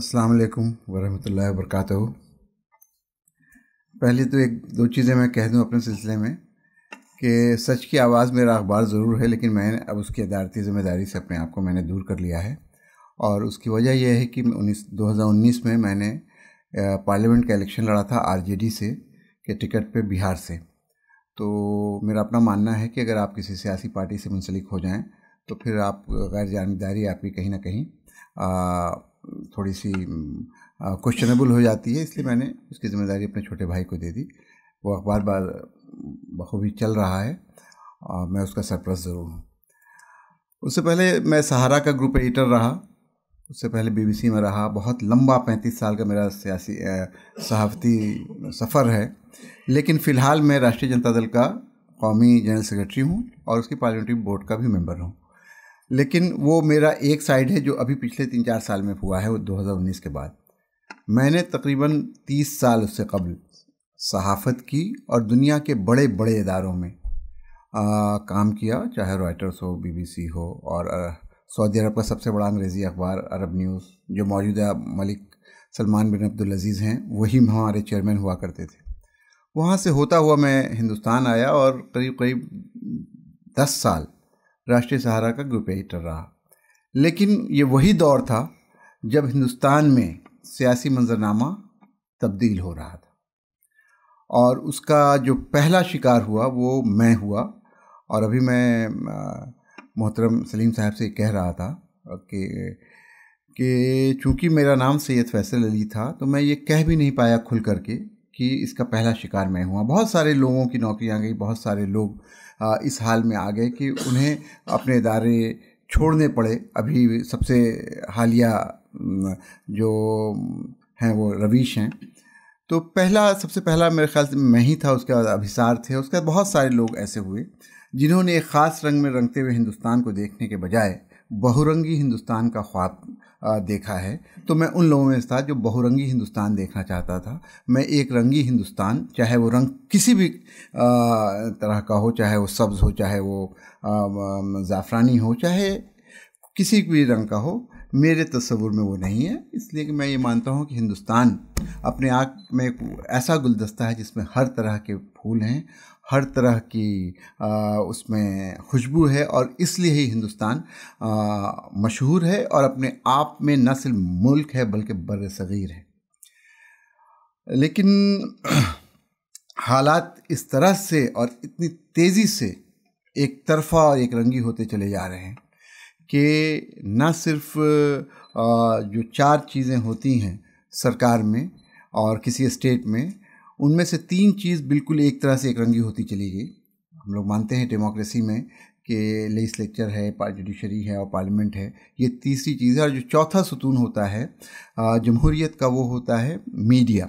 अस्सलाम वालेकुम वरहमतुल्लाहि वबरकत पहले तो एक दो चीज़ें मैं कह दूं अपने सिलसिले में कि सच की आवाज़ मेरा अखबार ज़रूर है लेकिन मैंने अब उसकी अदारती ज़िम्मेदारी से अपने आप को मैंने दूर कर लिया है और उसकी वजह यह है कि उन्नीस दो हज़ार उन्नीस में मैंने पार्लियामेंट का इलेक्शन लड़ा था डी से के टिकट पर बिहार से तो मेरा अपना मानना है कि अगर आप किसी सियासी पार्टी से मुंसलिक हो जाएं तो फिर आप गैर जानबदारी आपकी कहीं ना कहीं थोड़ी सी क्वेश्चनेबल हो जाती है इसलिए मैंने उसकी ज़िम्मेदारी अपने छोटे भाई को दे दी वो अखबार बार बखूबी चल रहा है और मैं उसका सरप्रस ज़रूर हूँ उससे पहले मैं सहारा का ग्रुप एडिटर रहा उससे पहले बीबीसी में रहा बहुत लंबा पैंतीस साल का मेरा सियासी सहाफ़ती सफ़र है लेकिन फ़िलहाल मैं राष्ट्रीय जनता दल का कौमी जनरल सेक्रेटरी हूँ और उसकी पार्लियामेंट्री बोर्ड का भी मेम्बर हूँ लेकिन वो मेरा एक साइड है जो अभी पिछले तीन चार साल में हुआ है वो 2019 के बाद मैंने तकरीबन तीस साल उससे कबल सहाफ़त की और दुनिया के बड़े बड़े इदारों में आ, काम किया चाहे रॉयटर्स हो बीबीसी हो और सऊदी अरब का सबसे बड़ा अंग्रेज़ी अखबार अरब न्यूज़ जो मौजूदा मलिक सलमान बिन अब्दुलज़ीज़ हैं वही हमारे चेयरमैन हुआ करते थे वहाँ से होता हुआ मैं हिंदुस्तान आया और करीब करीब दस साल राष्ट्रीय सहारा का ग्रुप एडिटर रहा लेकिन ये वही दौर था जब हिंदुस्तान में सियासी मंजरनामा तब्दील हो रहा था और उसका जो पहला शिकार हुआ वो मैं हुआ और अभी मैं मोहतरम सलीम साहब से कह रहा था कि कि चूँकि मेरा नाम सैयद फैसल अली था तो मैं ये कह भी नहीं पाया खुल करके कि इसका पहला शिकार मैं हुआ बहुत सारे लोगों की नौकरी आ गई बहुत सारे लोग इस हाल में आ गए कि उन्हें अपने इदारे छोड़ने पड़े अभी सबसे हालिया जो हैं वो रवीश हैं तो पहला सबसे पहला मेरे ख्याल से मैं ही था उसके बाद अभिसार थे उसके बाद बहुत सारे लोग ऐसे हुए जिन्होंने एक ख़ास रंग में रंगते हुए हिंदुस्तान को देखने के बजाय बहुरंगी हिंदुस्तान का ख्वाब देखा है तो मैं उन लोगों में था जो बहुरंगी हिंदुस्तान देखना चाहता था मैं एक रंगी हिंदुस्तान चाहे वो रंग किसी भी तरह का हो चाहे वो सब्ज़ हो चाहे वो ज़ाफ़रानी हो चाहे किसी भी रंग का हो मेरे तस्वुर में वो नहीं है इसलिए कि मैं ये मानता हूँ कि हिंदुस्तान अपने आप में एक ऐसा गुलदस्ता है जिसमें हर तरह के फूल हैं हर तरह की आ, उसमें खुशबू है और इसलिए ही हिंदुस्तान मशहूर है और अपने आप में न सिर्फ मुल्क है बल्कि बर सग़ीर है लेकिन हालात इस तरह से और इतनी तेज़ी से एक तरफा और एक रंगी होते चले जा रहे हैं कि ना सिर्फ जो चार चीज़ें होती हैं सरकार में और किसी स्टेट में उनमें से तीन चीज़ बिल्कुल एक तरह से एक रंगी होती चली गई हम लोग मानते हैं डेमोक्रेसी में कि लेजिस्लेचर है जुडिशरी है और पार्लियामेंट है ये तीसरी चीज़ है और जो चौथा सुतून होता है जमहूरीत का वो होता है मीडिया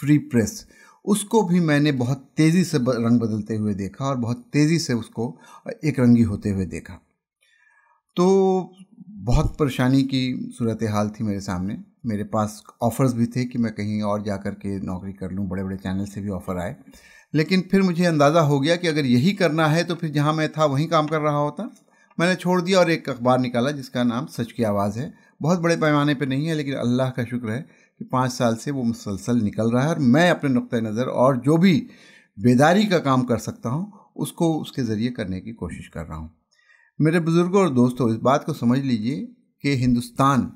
फ्री प्रेस उसको भी मैंने बहुत तेज़ी से रंग बदलते हुए देखा और बहुत तेज़ी से उसको एक रंगी होते हुए देखा तो बहुत परेशानी की सूरत हाल थी मेरे सामने मेरे पास ऑफ़र्स भी थे कि मैं कहीं और जा कर के नौकरी कर लूँ बड़े बड़े चैनल से भी ऑफ़र आए लेकिन फिर मुझे अंदाज़ा हो गया कि अगर यही करना है तो फिर जहाँ मैं था वहीं काम कर रहा होता मैंने छोड़ दिया और एक अखबार निकाला जिसका नाम सच की आवाज़ है बहुत बड़े पैमाने पर नहीं है लेकिन अल्लाह का शुक्र है कि पाँच साल से वो मुसलसल निकल रहा है और मैं अपने नुक़ नज़र और जो भी बेदारी का काम कर सकता हूँ उसको उसके ज़रिए करने की कोशिश कर रहा हूँ मेरे बुज़ुर्गों और दोस्तों इस बात को समझ लीजिए कि हिंदुस्तान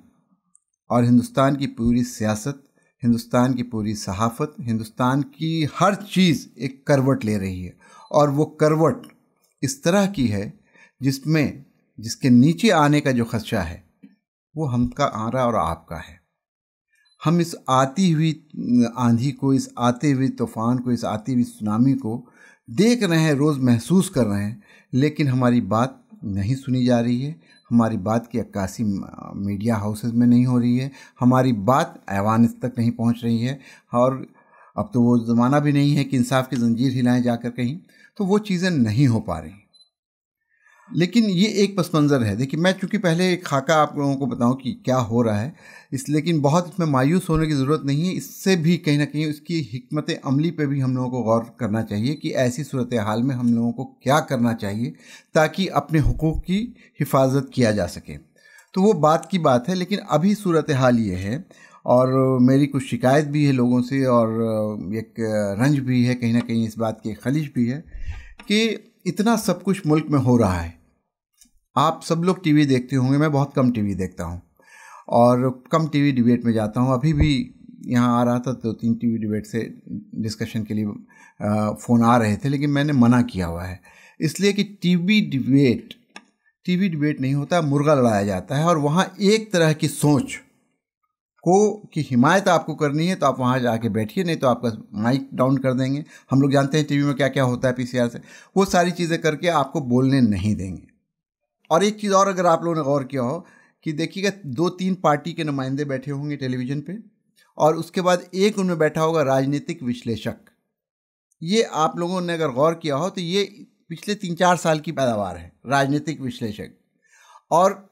और हिंदुस्तान की पूरी सियासत हिंदुस्तान की पूरी सहाफत हिंदुस्तान की हर चीज़ एक करवट ले रही है और वो करवट इस तरह की है जिसमें जिसके नीचे आने का जो खदशा है वो हमका आरा और आपका है हम इस आती हुई आंधी को इस आते हुए तूफ़ान को इस आती हुई सुनामी को देख रहे हैं रोज़ महसूस कर रहे हैं लेकिन हमारी बात नहीं सुनी जा रही है हमारी बात की अक्कासी मीडिया हाउसेज में नहीं हो रही है हमारी बात ऐवान तक नहीं पहुंच रही है और अब तो वो ज़माना भी नहीं है कि इंसाफ की जंजीर हिलाएं जाकर कहीं तो वो चीज़ें नहीं हो पा रही लेकिन ये एक पस मंज़र है देखिए मैं चूँकि पहले खाका आप लोगों को बताऊं कि क्या हो रहा है इस लेकिन बहुत इसमें मायूस होने की ज़रूरत नहीं है इससे भी कहीं ना कहीं उसकी हमत अमली पे भी हम लोगों को गौर करना चाहिए कि ऐसी सूरत हाल में हम लोगों को क्या करना चाहिए ताकि अपने हकूक़ की हिफाजत किया जा सके तो वो बात की बात है लेकिन अभी सूरत हाल ये है और मेरी कुछ शिकायत भी है लोगों से और एक रंज भी है कहीं ना कहीं इस बात की खलिश भी है कि इतना सब कुछ मुल्क में हो रहा है आप सब लोग टीवी देखते होंगे मैं बहुत कम टीवी देखता हूँ और कम टीवी डिबेट में जाता हूँ अभी भी यहाँ आ रहा था तो तीन टीवी डिबेट से डिस्कशन के लिए फ़ोन आ रहे थे लेकिन मैंने मना किया हुआ है इसलिए कि टीवी डिबेट टीवी डिबेट नहीं होता मुर्गा लड़ाया जाता है और वहाँ एक तरह की सोच को की हिमायत आपको करनी है तो आप वहाँ जाके बैठिए नहीं तो आपका माइक डाउन कर देंगे हम लोग जानते हैं टीवी में क्या क्या होता है पीसीआर से वो सारी चीज़ें करके आपको बोलने नहीं देंगे और एक चीज़ और अगर आप लोगों ने गौर किया हो कि देखिएगा दो तीन पार्टी के नुमाइंदे बैठे होंगे टेलीविज़न पर और उसके बाद एक उनमें बैठा होगा राजनीतिक विश्लेषक ये आप लोगों ने अगर गौर किया हो तो ये पिछले तीन चार साल की पैदावार है राजनीतिक विश्लेषक और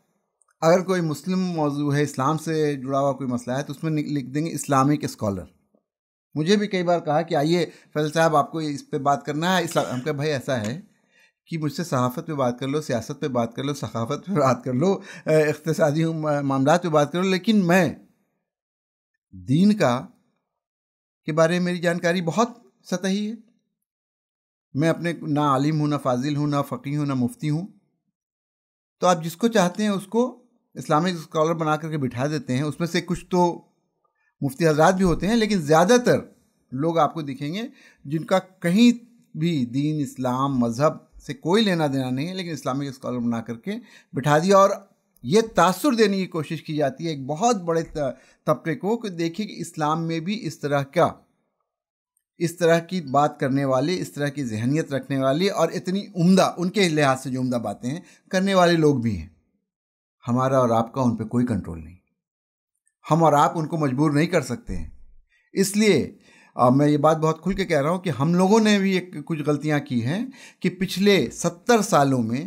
अगर कोई मुस्लिम मौजू है इस्लाम से जुड़ा हुआ कोई मसला है तो उसमें लिख देंगे इस्लामिक स्कॉलर मुझे भी कई बार कहा कि आइए फैजल साहब आपको इस पर बात करना है इस्लाम हम कहा भाई ऐसा है कि मुझसे सहाफ़त पे बात कर लो सियासत पे बात कर लो सहाफ़त पे बात कर लो इकतसादी मामला पे बात कर लो लेकिन मैं दीन का के बारे में मेरी जानकारी बहुत सतही है मैं अपने ना आलिम हूँ ना फाजिल हूँ ना फ़कीर हूँ ना मुफ्ती हूँ तो आप जिसको चाहते हैं उसको इस्लामिक स्कॉलर बना करके बिठा देते हैं उसमें से कुछ तो मुफ्ती हजरात भी होते हैं लेकिन ज़्यादातर लोग आपको दिखेंगे जिनका कहीं भी दीन इस्लाम मज़हब से कोई लेना देना नहीं है लेकिन इस्लामिक स्कॉलर बना करके बिठा दिया और ये तासर देने की कोशिश की जाती है एक बहुत बड़े तबके को कि देखिए कि इस्लाम में भी इस तरह का इस तरह की बात करने वाले इस तरह की जहनीत रखने वाली और इतनी उम्दा उनके लिहाज से जो उम्दा बातें हैं करने वाले लोग भी हैं हमारा और आपका उन पर कोई कंट्रोल नहीं हम और आप उनको मजबूर नहीं कर सकते हैं इसलिए आ, मैं ये बात बहुत खुल के कह रहा हूँ कि हम लोगों ने भी एक कुछ गलतियाँ की हैं कि पिछले सत्तर सालों में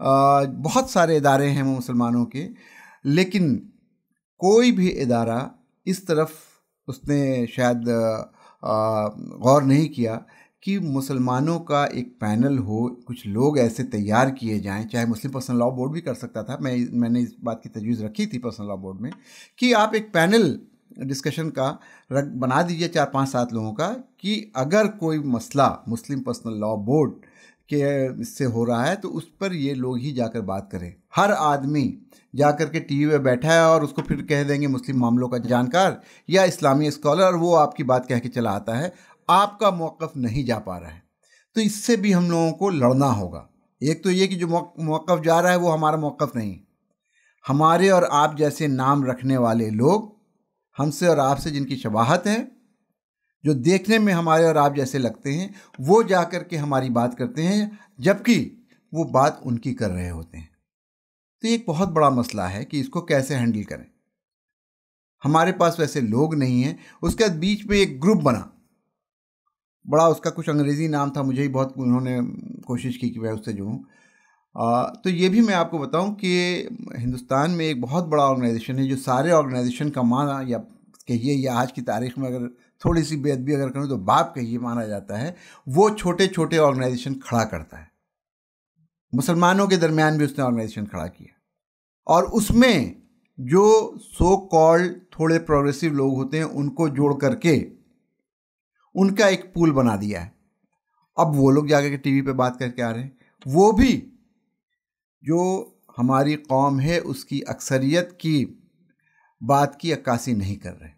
आ, बहुत सारे इदारे हैं मुसलमानों के लेकिन कोई भी इदारा इस तरफ उसने शायद आ, गौर नहीं किया कि मुसलमानों का एक पैनल हो कुछ लोग ऐसे तैयार किए जाएं चाहे मुस्लिम पर्सनल लॉ बोर्ड भी कर सकता था मैं मैंने इस बात की तजवीज़ रखी थी पर्सनल लॉ बोर्ड में कि आप एक पैनल डिस्कशन का रख बना दीजिए चार पाँच सात लोगों का कि अगर कोई मसला मुस्लिम पर्सनल लॉ बोर्ड के से हो रहा है तो उस पर ये लोग ही जाकर बात करें हर आदमी जा कर के वी पे बैठा है और उसको फिर कह देंगे मुस्लिम मामलों का जानकार या इस्लामी स्कॉलर वो आपकी बात कह के चला आता है आपका मौक़ नहीं जा पा रहा है तो इससे भी हम लोगों को लड़ना होगा एक तो ये कि जो मौक़ जा रहा है वो हमारा मौक़ नहीं हमारे और आप जैसे नाम रखने वाले लोग हमसे और आपसे जिनकी शबाहत है जो देखने में हमारे और आप जैसे लगते हैं वो जा कर के हमारी बात करते हैं जबकि वो बात उनकी कर रहे होते हैं तो ये एक बहुत बड़ा मसला है कि इसको कैसे हैंडल करें हमारे पास वैसे लोग नहीं हैं उसके बाद बीच में एक ग्रुप बना बड़ा उसका कुछ अंग्रेज़ी नाम था मुझे ही बहुत उन्होंने कोशिश की कि मैं उससे जुड़ूँ तो ये भी मैं आपको बताऊं कि हिंदुस्तान में एक बहुत बड़ा ऑर्गेनाइजेशन है जो सारे ऑर्गेनाइजेशन का माना या कहिए या आज की तारीख में अगर थोड़ी सी बेदबी अगर करूँ तो बाप कहिए माना जाता है वो छोटे छोटे ऑर्गेनाइजेशन खड़ा करता है मुसलमानों के दरमियान भी उसने ऑर्गेनाइजेशन खड़ा किया और उसमें जो सो कॉल्ड थोड़े प्रोग्रेसिव लोग होते हैं उनको जोड़ करके उनका एक पूल बना दिया है अब वो लोग जाकर के टीवी पे बात करके आ रहे हैं वो भी जो हमारी कौम है उसकी अक्सरियत की बात की अक्कासी नहीं कर रहे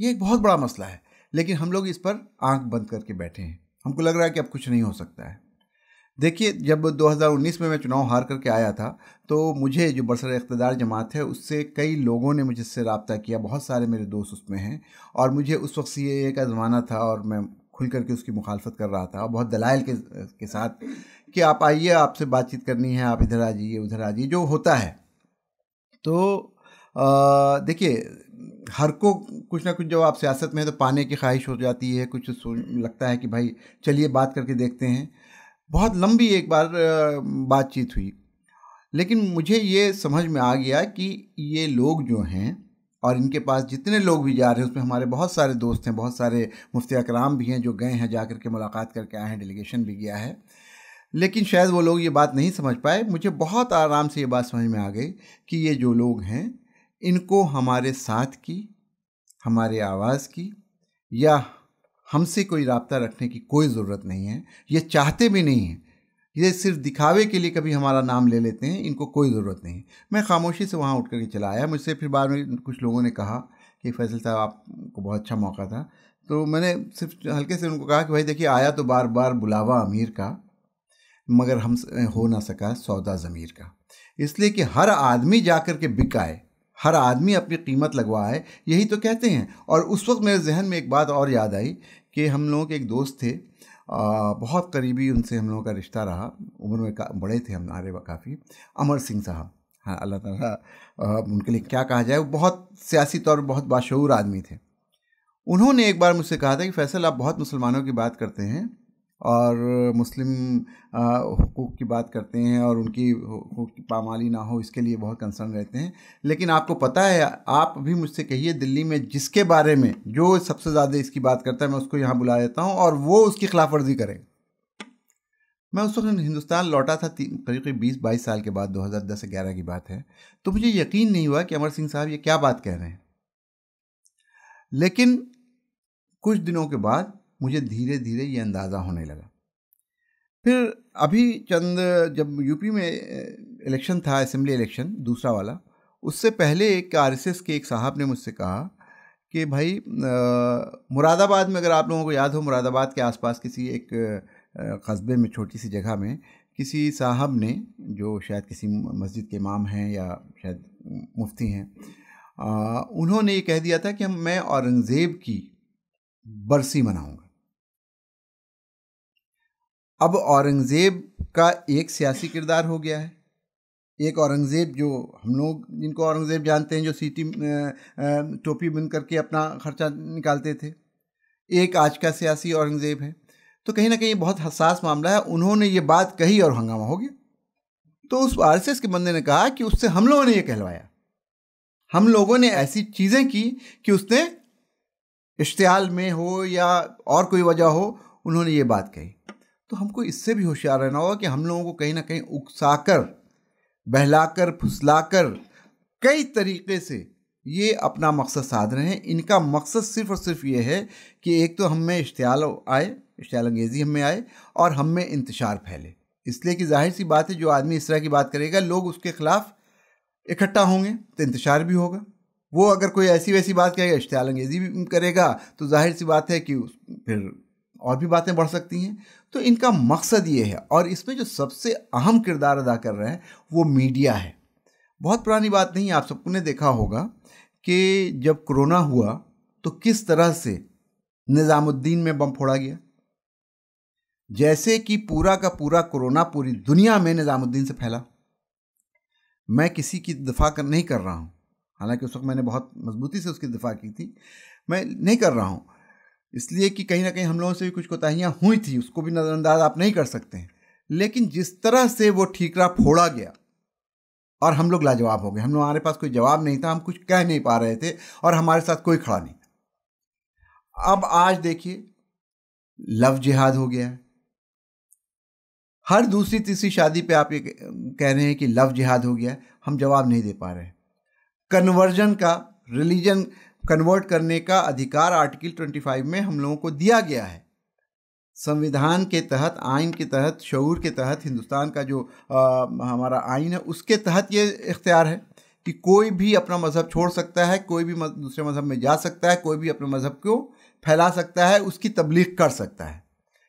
ये एक बहुत बड़ा मसला है लेकिन हम लोग इस पर आंख बंद करके बैठे हैं हमको लग रहा है कि अब कुछ नहीं हो सकता है देखिए जब 2019 में मैं चुनाव हार करके आया था तो मुझे जो बरसर इकतदार जमात है उससे कई लोगों ने मुझसे रबता किया बहुत सारे मेरे दोस्त उसमें हैं और मुझे उस वक्त सी ए का ज़माना था और मैं खुल करके उसकी मुखालफत कर रहा था और बहुत दलाइल के के साथ कि आप आइए आपसे बातचीत करनी है आप इधर आ जाइए उधर आ जाइए जो होता है तो देखिए हर को कुछ ना कुछ जब आप सियासत में है तो पाने की ख्वाहिश हो जाती है कुछ लगता है कि भाई चलिए बात करके देखते हैं बहुत लंबी एक बार बातचीत हुई लेकिन मुझे ये समझ में आ गया कि ये लोग जो हैं और इनके पास जितने लोग भी जा रहे हैं उसमें हमारे बहुत सारे दोस्त हैं बहुत सारे मुफ्ती अकराम भी हैं जो गए हैं जा कर के मुलाकात करके आए हैं डेलीगेशन भी गया है लेकिन शायद वो लोग ये बात नहीं समझ पाए मुझे बहुत आराम से ये बात समझ में आ गई कि ये जो लोग हैं इनको हमारे साथ की हमारे आवाज़ की या हमसे कोई रबता रखने की कोई ज़रूरत नहीं है ये चाहते भी नहीं हैं ये सिर्फ दिखावे के लिए कभी हमारा नाम ले लेते हैं इनको कोई ज़रूरत नहीं मैं खामोशी से वहाँ उठ करके चला आया मुझसे फिर बाद में कुछ लोगों ने कहा कि फैसल साहब आपको बहुत अच्छा मौका था तो मैंने सिर्फ हल्के से उनको कहा कि भाई देखिए आया तो बार बार बुलावा अमीर का मगर हम हो ना सका सौदा ज़मीर का इसलिए कि हर आदमी जा कर के बिकाए हर आदमी अपनी कीमत लगवाए यही तो कहते हैं और उस वक्त मेरे जहन में एक बात और याद आई कि हम लोगों के एक दोस्त थे आ, बहुत करीबी उनसे हम लोगों का रिश्ता रहा उम्र में का, बड़े थे हम व काफ़ी अमर सिंह साहब हाँ अल्लाह ताला उनके लिए क्या कहा जाए वो बहुत सियासी तौर पर बहुत बाशूर आदमी थे उन्होंने एक बार मुझसे कहा था कि फैसल आप बहुत मुसलमानों की बात करते हैं और मुस्लिम हकूक़ की बात करते हैं और उनकी हकूक़ की पामाली ना हो इसके लिए बहुत कंसर्न रहते हैं लेकिन आपको पता है आप भी मुझसे कहिए दिल्ली में जिसके बारे में जो सबसे ज़्यादा इसकी बात करता है मैं उसको यहाँ बुला देता हूँ और वो उसकी खिलाफ वर्जी करें मैं उस वक्त हिंदुस्तान लौटा था करीब करीब बीस बाईस साल के बाद दो हज़ार दस ग्यारह की बात है तो मुझे यकीन नहीं हुआ कि अमर सिंह साहब ये क्या बात कह रहे हैं लेकिन कुछ दिनों के बाद मुझे धीरे धीरे ये अंदाज़ा होने लगा फिर अभी चंद जब यूपी में इलेक्शन था असेंबली इलेक्शन दूसरा वाला उससे पहले एक आर के एक साहब ने मुझसे कहा कि भाई मुरादाबाद में अगर आप लोगों को याद हो मुरादाबाद के आसपास किसी एक कस्बे में छोटी सी जगह में किसी साहब ने जो शायद किसी मस्जिद के इमाम हैं या शायद मुफ्ती हैं उन्होंने ये कह दिया था कि हम मैं औरंगज़ेब की बरसी मनाऊंगा अब औरंगज़ेब का एक सियासी किरदार हो गया है एक औरंगज़ेब जो हम लोग जिनको औरंगज़ेब जानते हैं जो सीटी टोपी बुन करके अपना खर्चा निकालते थे एक आज का सियासी औरंगज़ेब है तो कहीं ना कहीं बहुत हसास मामला है उन्होंने ये बात कही और हंगामा हो गया तो उस आर के बंदे ने कहा कि उससे हम लोगों ने ये कहलवाया हम लोगों ने ऐसी चीज़ें की कि उसने इश्तियाल में हो या और कोई वजह हो उन्होंने ये बात कही तो हमको इससे भी होशियार रहना होगा कि हम लोगों को कहीं ना कहीं उकसाकर बहलाकर फुसलाकर कई तरीके से ये अपना मकसद साध रहे हैं इनका मकसद सिर्फ और सिर्फ ये है कि एक तो हम में इश्तियाल आए इश्तियाल अंगेज़ी हमें आए और हम में इंतशार फैले इसलिए कि जाहिर सी बात है जो आदमी इस तरह की बात करेगा लोग उसके ख़िलाफ़ इकट्ठा होंगे तो इंतशार भी होगा वो अगर कोई ऐसी वैसी बात करेगा इश्तियाल अंगेज़ी भी करेगा तो जाहिर सी बात है कि फिर और भी बातें बढ़ सकती हैं तो इनका मकसद ये है और इसमें जो सबसे अहम किरदार अदा कर रहे हैं वो मीडिया है बहुत पुरानी बात नहीं आप सबको ने देखा होगा कि जब कोरोना हुआ तो किस तरह से निज़ामुद्दीन में बम फोड़ा गया जैसे कि पूरा का पूरा कोरोना पूरी दुनिया में निज़ामुद्दीन से फैला मैं किसी की दफा कर नहीं कर रहा हूँ हालांकि उस वक्त मैंने बहुत मजबूती से उसकी दफा की थी मैं नहीं कर रहा हूँ इसलिए कि कहीं ना कहीं हम लोगों से भी कुछ कोताहियाँ हुई थी उसको भी नज़रअंदाज आप नहीं कर सकते हैं लेकिन जिस तरह से वो ठीकरा फोड़ा गया और हम लोग लाजवाब हो गए हम लोग हमारे पास कोई जवाब नहीं था हम कुछ कह नहीं पा रहे थे और हमारे साथ कोई खड़ा नहीं था अब आज देखिए लव जिहाद हो गया हर दूसरी तीसरी शादी पे आप ये कह रहे हैं कि लव जिहाद हो गया हम जवाब नहीं दे पा रहे कन्वर्जन का रिलीजन कन्वर्ट करने का अधिकार आर्टिकल 25 में हम लोगों को दिया गया है संविधान के तहत आइन के तहत शूर के तहत हिंदुस्तान का जो आ, हमारा आइन है उसके तहत ये इख्तियार है कि कोई भी अपना मज़हब छोड़ सकता है कोई भी दूसरे मज़हब में जा सकता है कोई भी अपने मज़हब को फैला सकता है उसकी तबलीग कर सकता है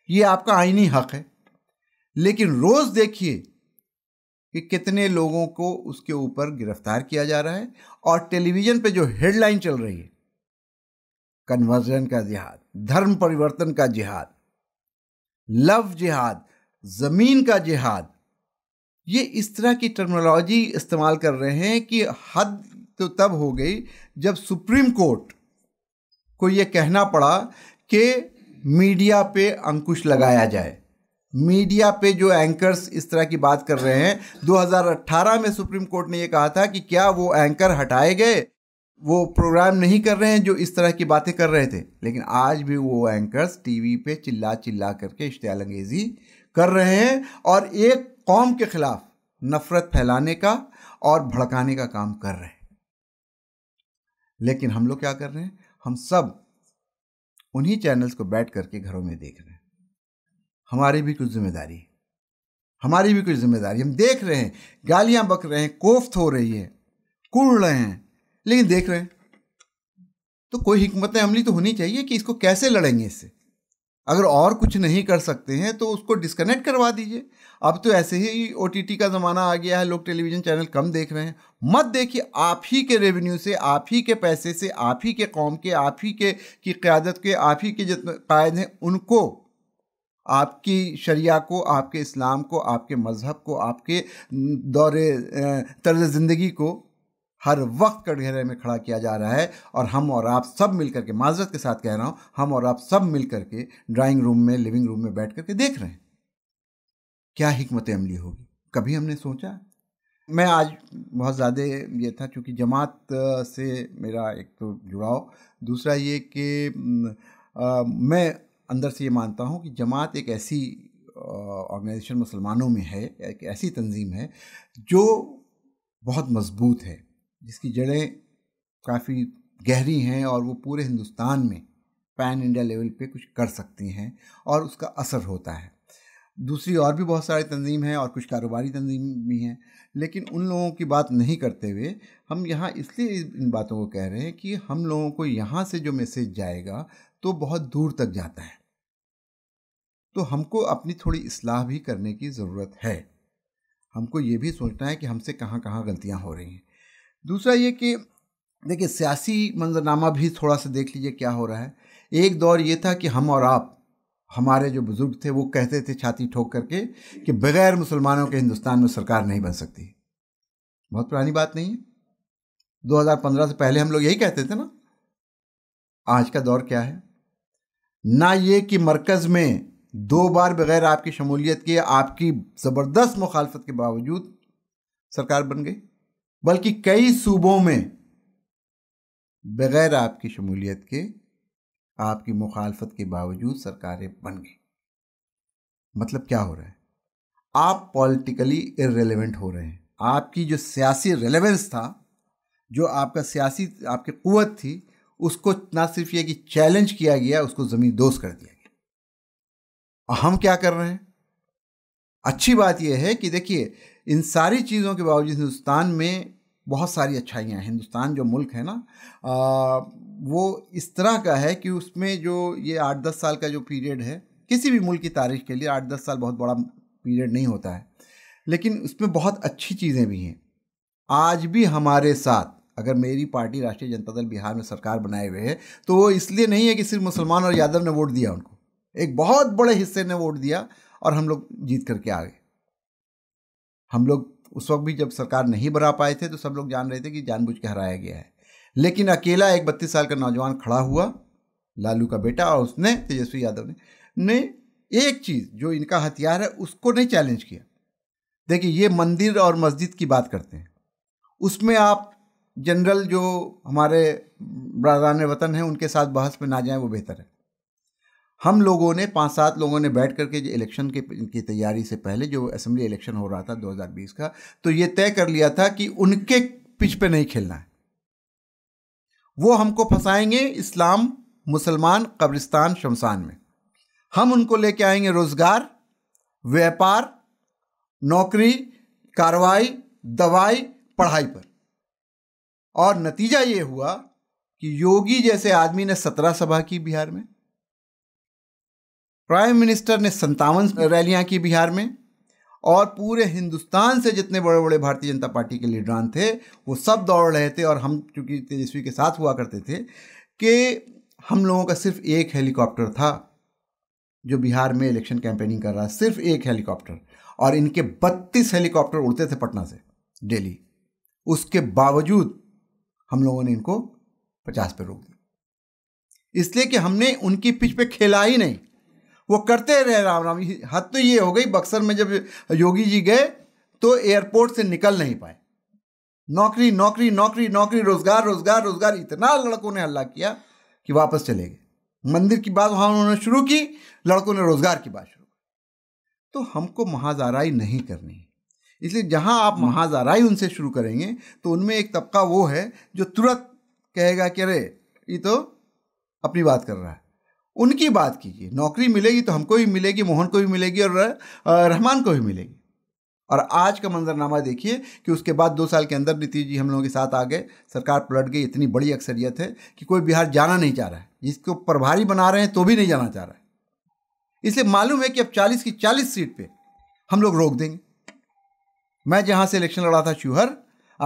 ये आपका आइनी हक है लेकिन रोज़ देखिए कि कितने लोगों को उसके ऊपर गिरफ्तार किया जा रहा है और टेलीविजन पे जो हेडलाइन चल रही है कन्वर्जन का जिहाद धर्म परिवर्तन का जिहाद लव जिहाद जमीन का जिहाद ये इस तरह की टर्मिनोलॉजी इस्तेमाल कर रहे हैं कि हद तो तब हो गई जब सुप्रीम कोर्ट को ये कहना पड़ा कि मीडिया पे अंकुश लगाया जाए मीडिया पे जो एंकर्स इस तरह की बात कर रहे हैं 2018 में सुप्रीम कोर्ट ने यह कहा था कि क्या वो एंकर हटाए गए वो प्रोग्राम नहीं कर रहे हैं जो इस तरह की बातें कर रहे थे लेकिन आज भी वो एंकर्स टीवी पे चिल्ला चिल्ला करके इश्तियाल अंगेजी कर रहे हैं और एक कौम के खिलाफ नफरत फैलाने का और भड़काने का काम कर रहे हैं लेकिन हम लोग क्या कर रहे हैं हम सब उन्हीं चैनल्स को बैठ करके घरों में देख रहे हैं हमारी भी कुछ जिम्मेदारी हमारी भी कुछ जिम्मेदारी हम देख रहे हैं गालियां बक रहे हैं कोफ्त हो रही है कुड़ रहे हैं लेकिन देख रहे हैं तो कोई हमत अमली तो होनी चाहिए कि इसको कैसे लड़ेंगे इससे अगर और कुछ नहीं कर सकते हैं तो उसको डिस्कनेक्ट करवा दीजिए अब तो ऐसे ही ओ का ज़माना आ गया है लोग टेलीविज़न चैनल कम देख रहे हैं मत देखिए आप ही के रेवेन्यू से आप ही के पैसे से आप ही के कौम के आप ही के की क़्यादत के आप ही के जितने कायद हैं उनको आपकी शरिया को आपके इस्लाम को आपके मज़हब को आपके दौर तर्ज ज़िंदगी को हर वक्त कटघरे में खड़ा किया जा रहा है और हम और आप सब मिल करके माजरत के साथ कह रहा हूँ हम और आप सब मिल करके ड्राइंग रूम में लिविंग रूम में बैठ करके देख रहे हैं क्या हमत अमली होगी कभी हमने सोचा मैं आज बहुत ज़्यादा ये था क्योंकि जमात से मेरा एक तो जुड़ाव दूसरा ये कि मैं अंदर से ये मानता हूँ कि जमात एक ऐसी ऑर्गेनाइजेशन मुसलमानों में है एक ऐसी तंजीम है जो बहुत मजबूत है जिसकी जड़ें काफ़ी गहरी हैं और वो पूरे हिंदुस्तान में पैन इंडिया लेवल पे कुछ कर सकती हैं और उसका असर होता है दूसरी और भी बहुत सारी तंजीम हैं और कुछ कारोबारी तंजीम भी हैं लेकिन उन लोगों की बात नहीं करते हुए हम यहाँ इसलिए इन बातों को कह रहे हैं कि हम लोगों को यहाँ से जो मैसेज जाएगा तो बहुत दूर तक जाता है तो हमको अपनी थोड़ी इसलाह भी करने की ज़रूरत है हमको ये भी सोचना है कि हमसे कहाँ कहाँ गलतियाँ हो रही हैं दूसरा ये कि देखिए सियासी मंजरनामा भी थोड़ा सा देख लीजिए क्या हो रहा है एक दौर ये था कि हम और आप हमारे जो बुज़ुर्ग थे वो कहते थे छाती ठोक करके कि बग़ैर मुसलमानों के हिंदुस्तान में सरकार नहीं बन सकती बहुत पुरानी बात नहीं है 2015 से पहले हम लोग यही कहते थे ना आज का दौर क्या है ना ये कि मरकज़ में दो बार बगैर आपकी शमूलियत के आपकी ज़बरदस्त मुखालफत के बावजूद सरकार बन गई बल्कि कई सूबों में बगैर आपकी शमूलियत के आपकी मुखालफत के बावजूद सरकारें बन गई मतलब क्या हो रहा है आप पॉलिटिकली इरेलीवेंट हो रहे हैं आपकी जो सियासी रेलेवेंस था जो आपका सियासी आपकी कुत थी उसको ना सिर्फ ये कि चैलेंज किया गया उसको ज़मीन दोस्त कर दिया और हम क्या कर रहे हैं अच्छी बात यह है कि देखिए इन सारी चीज़ों के बावजूद हिंदुस्तान में बहुत सारी अच्छाइयाँ हैं हिंदुस्तान जो मुल्क है ना आ, वो इस तरह का है कि उसमें जो ये आठ दस साल का जो पीरियड है किसी भी मुल्क की तारीख के लिए आठ दस साल बहुत बड़ा पीरियड नहीं होता है लेकिन उसमें बहुत अच्छी चीज़ें भी हैं आज भी हमारे साथ अगर मेरी पार्टी राष्ट्रीय जनता दल बिहार में सरकार बनाए हुए है तो वो इसलिए नहीं है कि सिर्फ मुसलमान और यादव ने वोट दिया उनको एक बहुत बड़े हिस्से ने वोट दिया और हम लोग जीत करके आ गए हम लोग उस वक्त भी जब सरकार नहीं बना पाए थे तो सब लोग जान रहे थे कि जानबूझ के हराया गया है लेकिन अकेला एक बत्तीस साल का नौजवान खड़ा हुआ लालू का बेटा और उसने तेजस्वी यादव ने नहीं एक चीज़ जो इनका हथियार है उसको नहीं चैलेंज किया देखिए ये मंदिर और मस्जिद की बात करते हैं उसमें आप जनरल जो हमारे बरदान वतन हैं उनके साथ बहस में ना जाएं वो बेहतर है हम लोगों ने पाँच सात लोगों ने बैठ करके इलेक्शन के की तैयारी से पहले जो असेंबली इलेक्शन हो रहा था 2020 का तो ये तय कर लिया था कि उनके पिच पे नहीं खेलना है वो हमको फंसाएंगे इस्लाम मुसलमान कब्रिस्तान शमशान में हम उनको लेके आएंगे रोजगार व्यापार नौकरी कार्रवाई दवाई पढ़ाई पर और नतीजा ये हुआ कि योगी जैसे आदमी ने सत्रह सभा की बिहार में प्राइम मिनिस्टर ने संतावन रैलियां की बिहार में और पूरे हिंदुस्तान से जितने बड़े बड़े भारतीय जनता पार्टी के लीडरान थे वो सब दौड़ रहे थे और हम चूँकि तेजस्वी के साथ हुआ करते थे कि हम लोगों का सिर्फ एक हेलीकॉप्टर था जो बिहार में इलेक्शन कैंपेनिंग कर रहा सिर्फ एक हेलीकॉप्टर और इनके बत्तीस हेलीकॉप्टर उड़ते थे पटना से डेली उसके बावजूद हम लोगों ने इनको पचास पे रोक दिया इसलिए कि हमने उनकी पिच पे खेला ही नहीं वो करते रहे राम राम हद तो ये हो गई बक्सर में जब योगी जी गए तो एयरपोर्ट से निकल नहीं पाए नौकरी नौकरी नौकरी नौकरी रोजगार रोजगार रोजगार इतना लड़कों ने हल्ला किया कि वापस चले गए मंदिर की बात वहाँ उन्होंने शुरू की लड़कों ने रोजगार की बात शुरू की तो हमको महाजाराई नहीं करनी इसलिए जहाँ आप महाजाराई उनसे शुरू करेंगे तो उनमें एक तबका वो है जो तुरंत कहेगा कि अरे ये तो अपनी बात कर रहा है उनकी बात कीजिए नौकरी मिलेगी तो हमको भी मिलेगी मोहन को भी मिलेगी और रहमान को भी मिलेगी और आज का मंजरनामा देखिए कि उसके बाद दो साल के अंदर नीतीश जी हम लोगों के साथ आ गए सरकार पलट गई इतनी बड़ी अक्सरियत है कि कोई बिहार जाना नहीं चाह रहा है जिसको प्रभारी बना रहे हैं तो भी नहीं जाना चाह रहा है इसलिए मालूम है कि अब 40 की 40 सीट पे हम लोग रोक देंगे मैं जहाँ से इलेक्शन लड़ा था शूहर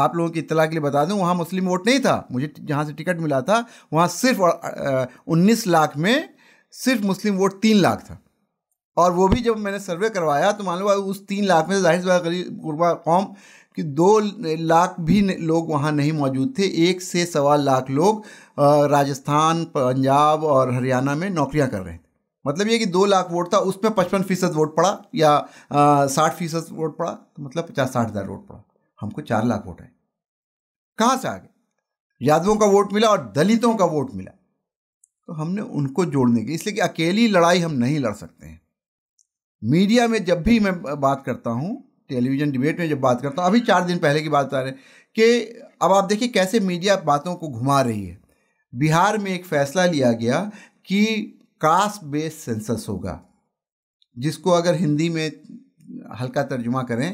आप लोगों की इतला के लिए बता दूं वहाँ मुस्लिम वोट नहीं था मुझे जहाँ से टिकट मिला था वहाँ सिर्फ उन्नीस लाख में सिर्फ मुस्लिम वोट तीन लाख था और वो भी जब मैंने सर्वे करवाया तो मान लो उस तीन लाख में जाहिर सी गुरबा कौम कि दो लाख भी लोग वहाँ नहीं मौजूद थे एक से सवा लाख लोग राजस्थान पंजाब और हरियाणा में नौकरियाँ कर रहे थे मतलब ये कि दो लाख वोट था उसमें पचपन फीसद वोट पड़ा या साठ फीसद वोट पड़ा तो मतलब पचास साठ हज़ार वोट पड़ा हमको चार लाख वोट आए कहाँ से आ गए यादवों का वोट मिला और दलितों का वोट मिला तो हमने उनको जोड़ने की इसलिए कि अकेली लड़ाई हम नहीं लड़ सकते हैं मीडिया में जब भी मैं बात करता हूँ टेलीविज़न डिबेट में जब बात करता हूँ अभी चार दिन पहले की बात बता रहे हैं कि अब आप देखिए कैसे मीडिया बातों को घुमा रही है बिहार में एक फैसला लिया गया कि कास्ट बेस्ड सेंसस होगा जिसको अगर हिंदी में हल्का तर्जुमा करें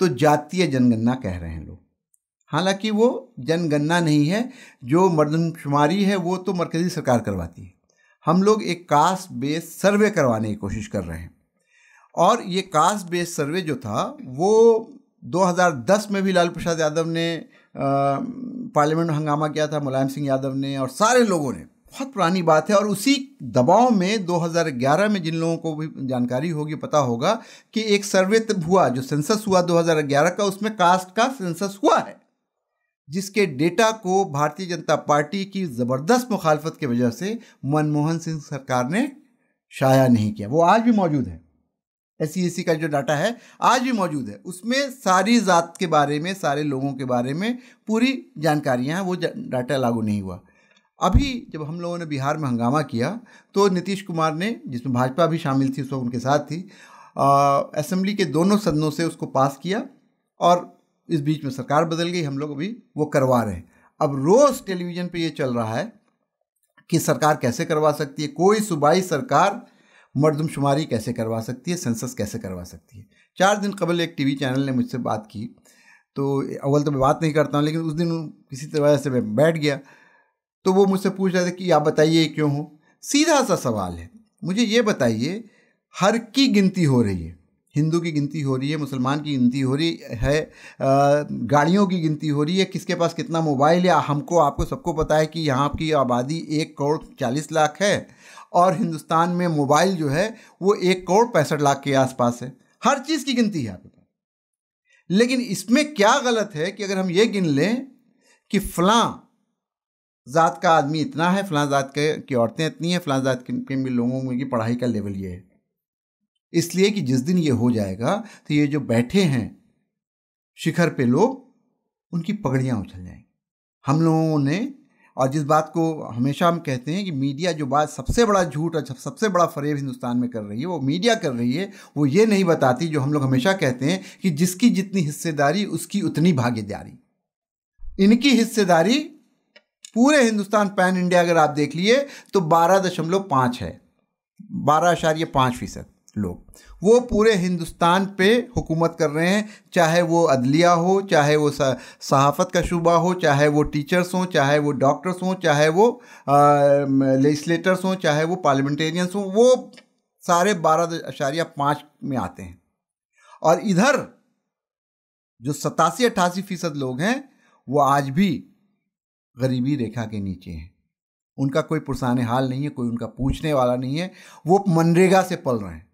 तो जातीय जनगणना कह रहे हैं लोग हालांकि वो जनगणना नहीं है जो मर्दमशुमारी है वो तो मरकज़ी सरकार करवाती है हम लोग एक कास्ट बेस सर्वे करवाने की कोशिश कर रहे हैं और ये कास्ट बेस सर्वे जो था वो 2010 में भी लालू प्रसाद यादव ने पार्लियामेंट में हंगामा किया था मुलायम सिंह यादव ने और सारे लोगों ने बहुत पुरानी बात है और उसी दबाव में 2011 में जिन लोगों को भी जानकारी होगी पता होगा कि एक सर्वे हुआ जो सेंसस हुआ 2011 का उसमें कास्ट का सेंसस हुआ है जिसके डेटा को भारतीय जनता पार्टी की ज़बरदस्त मुखालफत की वजह से मनमोहन सिंह सरकार ने शाया नहीं किया वो आज भी मौजूद है एस सी का जो डाटा है आज भी मौजूद है उसमें सारी ज़ात के बारे में सारे लोगों के बारे में पूरी जानकारियाँ हैं वो डाटा लागू नहीं हुआ अभी जब हम लोगों ने बिहार में हंगामा किया तो नीतीश कुमार ने जिसमें भाजपा भी शामिल थी उस वक्त उनके साथ थी असेंबली के दोनों सदनों से उसको पास किया और इस बीच में सरकार बदल गई हम लोग अभी वो करवा रहे हैं अब रोज़ टेलीविज़न पे ये चल रहा है कि सरकार कैसे करवा सकती है कोई सूबाई सरकार मरदमशुमारी कैसे करवा सकती है सेंसस कैसे करवा सकती है चार दिन कबल एक टीवी चैनल ने मुझसे बात की तो अव्वल तो मैं बात नहीं करता हूँ लेकिन उस दिन किसी तरह से मैं बैठ गया तो वो मुझसे पूछ रहे थे कि आप बताइए क्यों हो सीधा सा सवाल है मुझे ये बताइए हर की गिनती हो रही है हिंदू की गिनती हो रही है मुसलमान की गिनती हो रही है गाड़ियों की गिनती हो रही है किसके पास कितना मोबाइल है हमको आपको सबको पता है कि यहाँ की आबादी एक करोड़ चालीस लाख है और हिंदुस्तान में मोबाइल जो है वो एक करोड़ पैंसठ लाख के आसपास है हर चीज़ की गिनती है आपके पास लेकिन इसमें क्या गलत है कि अगर हम ये गिन लें कि फलां ज़ात का आदमी इतना है फलां ज़ात के की औरतें इतनी हैं फलां ज़ात के लोगों की पढ़ाई का लेवल ये है इसलिए कि जिस दिन ये हो जाएगा तो ये जो बैठे हैं शिखर पे लोग उनकी पगड़ियाँ उछल जाएंगी हम लोगों ने और जिस बात को हमेशा हम कहते हैं कि मीडिया जो बात सबसे बड़ा झूठ और सबसे बड़ा फरेब हिंदुस्तान में कर रही है वो मीडिया कर रही है वो ये नहीं बताती जो हम लोग हमेशा कहते हैं कि जिसकी जितनी हिस्सेदारी उसकी उतनी भागीदारी इनकी हिस्सेदारी पूरे हिंदुस्तान पैन इंडिया अगर आप देख लिए तो बारह दशमलव पाँच है बारह आशार्य पाँच फीसद लोग वो पूरे हिंदुस्तान पे हुकूमत कर रहे हैं चाहे वो अदलिया हो चाहे वो सहाफ़त का शुबा हो चाहे वो टीचर्स हों चाहे वो डॉक्टर्स हों चाहे वो लेजिस्लेटर्स हों चाहे वो पार्लियामेंटेरियंस हों वो सारे बारह अशारिया पाँच में आते हैं और इधर जो सतासी अट्ठासी फीसद लोग हैं वो आज भी गरीबी रेखा के नीचे हैं उनका कोई पुरसान हाल नहीं है कोई उनका पूछने वाला नहीं है वो मनरेगा से पल रहे हैं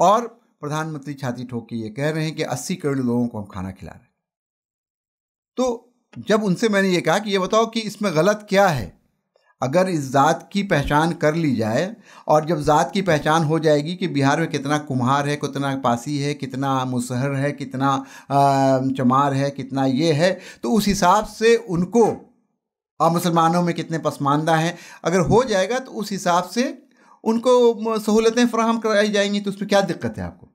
और प्रधानमंत्री छाती ठोक के ये कह रहे हैं कि 80 करोड़ लोगों को हम खाना खिला रहे हैं तो जब उनसे मैंने ये कहा कि ये बताओ कि इसमें गलत क्या है अगर इस ज़ात की पहचान कर ली जाए और जब ज़ात की पहचान हो जाएगी कि बिहार में कितना कुम्हार है कितना पासी है कितना मुसहर है कितना चमार है कितना ये है तो उस हिसाब से उनको और मुसलमानों में कितने पसमानदा हैं अगर हो जाएगा तो उस हिसाब से उनको सहूलतें फ्राहम कराई जाएंगी तो उसमें क्या दिक्कत है आपको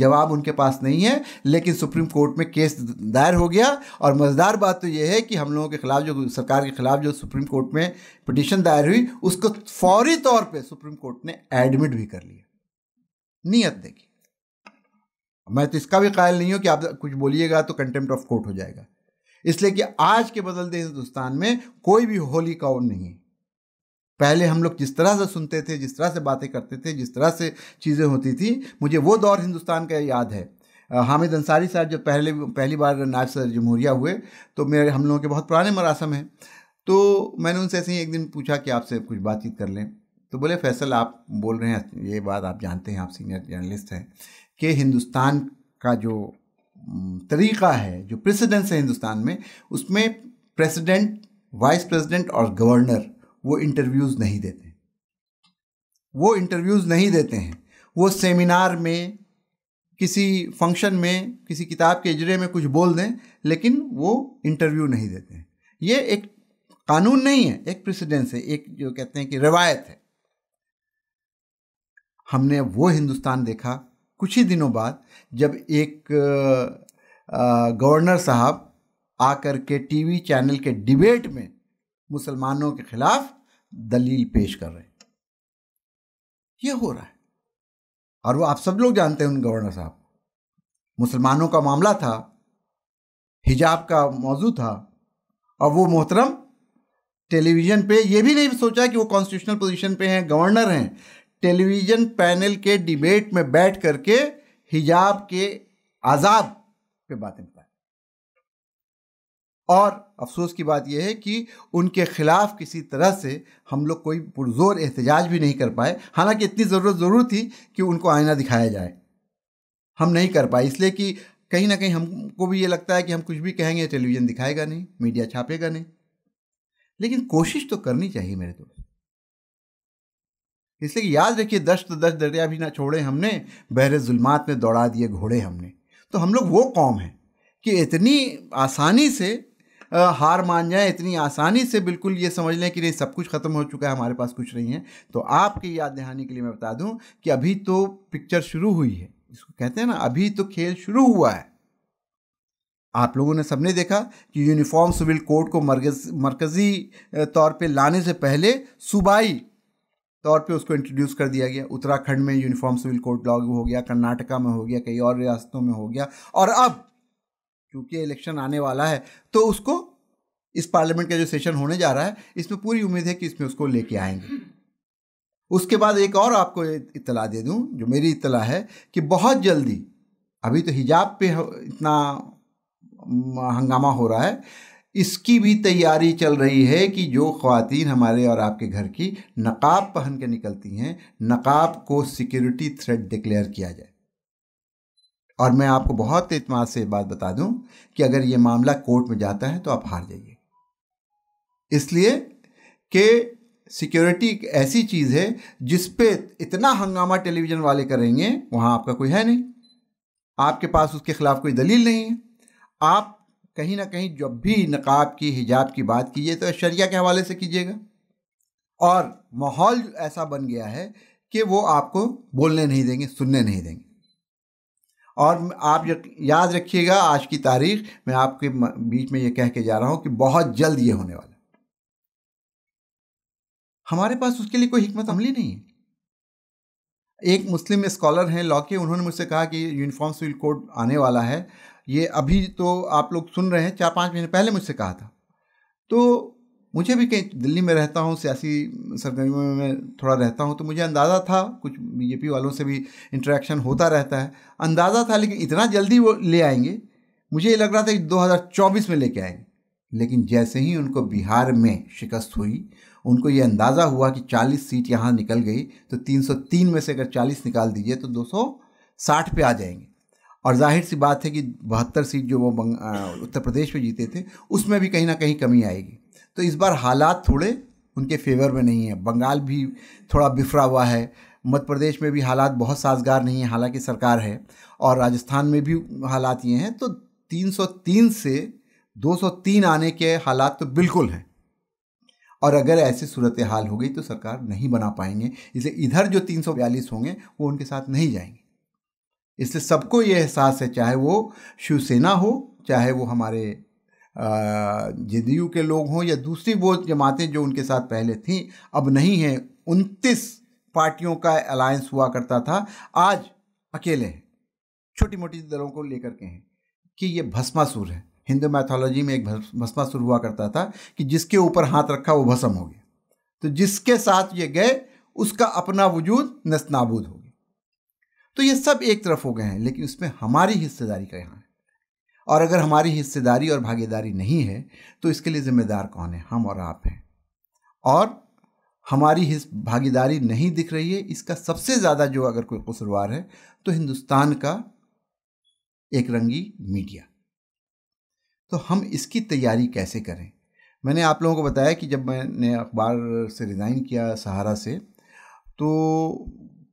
जवाब उनके पास नहीं है लेकिन सुप्रीम कोर्ट में केस दायर हो गया और मज़ेदार बात तो यह है कि हम लोगों के खिलाफ जो सरकार के खिलाफ जो सुप्रीम कोर्ट में पिटिशन दायर हुई उसको फौरी तौर पे सुप्रीम कोर्ट ने एडमिट भी कर लिया नीयत देखी मैं तो इसका भी कायल नहीं हूँ कि आप कुछ बोलिएगा तो कंटेम्प्ट ऑफ कोर्ट हो जाएगा इसलिए कि आज के बदलते हिंदुस्तान में कोई भी होली काउन नहीं है पहले हम लोग जिस तरह से सुनते थे जिस तरह से बातें करते थे जिस तरह से चीज़ें होती थी मुझे वो दौर हिंदुस्तान का याद है हामिद अंसारी साहब जब पहले पहली बार नायब सदर जमहूरिया हुए तो मेरे हम लोगों के बहुत पुराने मरासम हैं तो मैंने उनसे ऐसे ही एक दिन पूछा कि आपसे कुछ बातचीत कर लें तो बोले फैसल आप बोल रहे हैं ये बात आप जानते हैं आप सीनियर जर्नलिस्ट हैं कि हिंदुस्तान का जो तरीक़ा है जो प्रेसिडेंस है हिंदुस्तान में उसमें प्रेसिडेंट वाइस प्रेसिडेंट और गवर्नर वो इंटरव्यूज़ नहीं देते वो इंटरव्यूज़ नहीं देते हैं वो सेमिनार में किसी फंक्शन में किसी किताब के इजरे में कुछ बोल दें लेकिन वो इंटरव्यू नहीं देते हैं ये एक कानून नहीं है एक प्रेसिडेंस है एक जो कहते हैं कि रवायत है हमने वो हिंदुस्तान देखा कुछ ही दिनों बाद जब एक गवर्नर साहब आकर के टीवी चैनल के डिबेट में मुसलमानों के ख़िलाफ़ दलील पेश कर रहे हैं ये हो रहा है और वो आप सब लोग जानते हैं उन गवर्नर साहब मुसलमानों का मामला था हिजाब का मौजू था और वो मोहतरम टेलीविज़न पे ये भी नहीं सोचा कि वो कॉन्स्टिट्यूशनल पोजीशन पे हैं गवर्नर हैं टेलीविज़न पैनल के डिबेट में बैठ करके हिजाब के आज़ाद पे बातें और अफसोस की बात यह है कि उनके ख़िलाफ़ किसी तरह से हम लोग कोई पुरजोर एहतजाज भी नहीं कर पाए हालांकि इतनी ज़रूरत ज़रूर थी कि उनको आईना दिखाया जाए हम नहीं कर पाए इसलिए कि कहीं ना कहीं हमको भी ये लगता है कि हम कुछ भी कहेंगे टेलीविज़न दिखाएगा नहीं मीडिया छापेगा नहीं लेकिन कोशिश तो करनी चाहिए मेरे दोस्त इसलिए कि याद रखिए दस तो दस दरिया भी ना छोड़े हमने बहरे जुल्मात में दौड़ा दिए घोड़े हमने तो हम लोग वो कौम हैं कि इतनी आसानी से हार मान जाएं इतनी आसानी से बिल्कुल ये समझ लें कि नहीं सब कुछ ख़त्म हो चुका है हमारे पास कुछ नहीं है तो आपकी याद दहानी के लिए मैं बता दूँ कि अभी तो पिक्चर शुरू हुई है इसको कहते हैं ना अभी तो खेल शुरू हुआ है आप लोगों ने सबने देखा कि यूनिफॉर्म सिविल कोड को मरकज मरकज़ी तौर पे लाने से पहले सूबाई तौर पे उसको इंट्रोड्यूस कर दिया गया उत्तराखंड में यूनिफॉर्म सिविल कोड लागू हो गया कर्नाटका में हो गया कई और रियासतों में हो गया और अब क्योंकि इलेक्शन आने वाला है तो उसको इस पार्लियामेंट का जो सेशन होने जा रहा है इसमें पूरी उम्मीद है कि इसमें उसको लेके आएंगे उसके बाद एक और आपको इतला दे दूं जो मेरी इतला है कि बहुत जल्दी अभी तो हिजाब पे इतना हंगामा हो रहा है इसकी भी तैयारी चल रही है कि जो खातन हमारे और आपके घर की नकाब पहन के निकलती हैं नकाब को सिक्योरिटी थ्रेट डिक्लेयर किया जाए और मैं आपको बहुत अतमाद से बात बता दूं कि अगर ये मामला कोर्ट में जाता है तो आप हार जाइए इसलिए कि सिक्योरिटी एक ऐसी चीज़ है जिस पे इतना हंगामा टेलीविज़न वाले करेंगे वहाँ आपका कोई है नहीं आपके पास उसके ख़िलाफ़ कोई दलील नहीं है आप कहीं ना कहीं जब भी नकाब की हिजाब की बात कीजिए तो शरिया के हवाले से कीजिएगा और माहौल ऐसा बन गया है कि वो आपको बोलने नहीं देंगे सुनने नहीं देंगे और आप याद रखिएगा आज की तारीख मैं आपके बीच में ये कह के जा रहा हूँ कि बहुत जल्द ये होने वाला हमारे पास उसके लिए कोई हमत अमली नहीं है एक मुस्लिम स्कॉलर हैं लॉ के उन्होंने मुझसे कहा कि यूनिफॉर्म सिविल कोड आने वाला है ये अभी तो आप लोग सुन रहे हैं चार पाँच महीने पहले मुझसे कहा था तो मुझे भी कहीं दिल्ली में रहता हूँ सियासी सरगर्मियों में मैं थोड़ा रहता हूँ तो मुझे अंदाज़ा था कुछ बीजेपी वालों से भी इंटरेक्शन होता रहता है अंदाज़ा था लेकिन इतना जल्दी वो ले आएंगे मुझे ये लग रहा था कि 2024 में लेके आएंगे लेकिन जैसे ही उनको बिहार में शिकस्त हुई उनको ये अंदाज़ा हुआ कि 40 सीट यहाँ निकल गई तो 303 में से अगर 40 निकाल दीजिए तो 260 पे आ जाएंगे और जाहिर सी बात है कि बहत्तर सीट जो वो उत्तर प्रदेश में जीते थे उसमें भी कहीं ना कहीं कमी आएगी तो इस बार हालात थोड़े उनके फेवर में नहीं है बंगाल भी थोड़ा बिफरा हुआ है मध्य प्रदेश में भी हालात बहुत साजगार नहीं है हालांकि सरकार है और राजस्थान में भी हालात ये हैं तो 303 से 203 आने के हालात तो बिल्कुल हैं और अगर ऐसी सूरत हाल हो गई तो सरकार नहीं बना पाएंगे इसलिए इधर जो 342 होंगे वो उनके साथ नहीं जाएंगे इसलिए सबको ये एहसास है चाहे वो शिवसेना हो चाहे वो हमारे जेडीयू के लोग हों या दूसरी वो जमातें जो उनके साथ पहले थीं अब नहीं हैं उनतीस पार्टियों का अलायंस हुआ करता था आज अकेले हैं छोटी मोटी दलों को लेकर के हैं कि ये भस्मासुर है हिंदू मैथोलॉजी में एक भस्मासुर हुआ करता था कि जिसके ऊपर हाथ रखा वो भस्म हो गया तो जिसके साथ ये गए उसका अपना वजूद नस्नाबूद हो गया तो ये सब एक तरफ हो गए हैं लेकिन उसमें हमारी हिस्सेदारी का यहाँ है और अगर हमारी हिस्सेदारी और भागीदारी नहीं है तो इसके लिए जिम्मेदार कौन है हम और आप हैं और हमारी हिस भागीदारी नहीं दिख रही है इसका सबसे ज़्यादा जो अगर कोई कसरवार है तो हिंदुस्तान का एक रंगी मीडिया तो हम इसकी तैयारी कैसे करें मैंने आप लोगों को बताया कि जब मैंने अखबार से रिज़ाइन किया सहारा से तो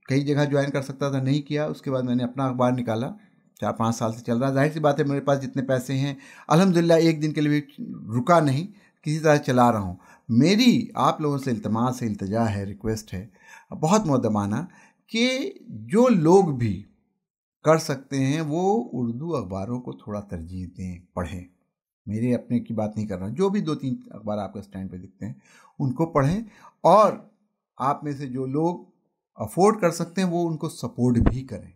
कई जगह ज्वाइन कर सकता था नहीं किया उसके बाद मैंने अपना अखबार निकाला चार पाँच साल से चल रहा है जाहिर सी बात है मेरे पास जितने पैसे हैं अलहमदिल्ला एक दिन के लिए भी रुका नहीं किसी तरह चला रहा हूँ मेरी आप लोगों से इल्तमास है इल्तजा है रिक्वेस्ट है बहुत मदमाना कि जो लोग भी कर सकते हैं वो उर्दू अखबारों को थोड़ा तरजीह दें पढ़ें मेरे अपने की बात नहीं कर रहा जो भी दो तीन अखबार आपके स्टैंड पे दिखते हैं उनको पढ़ें और आप में से जो लोग अफोर्ड कर सकते हैं वो उनको सपोर्ट भी करें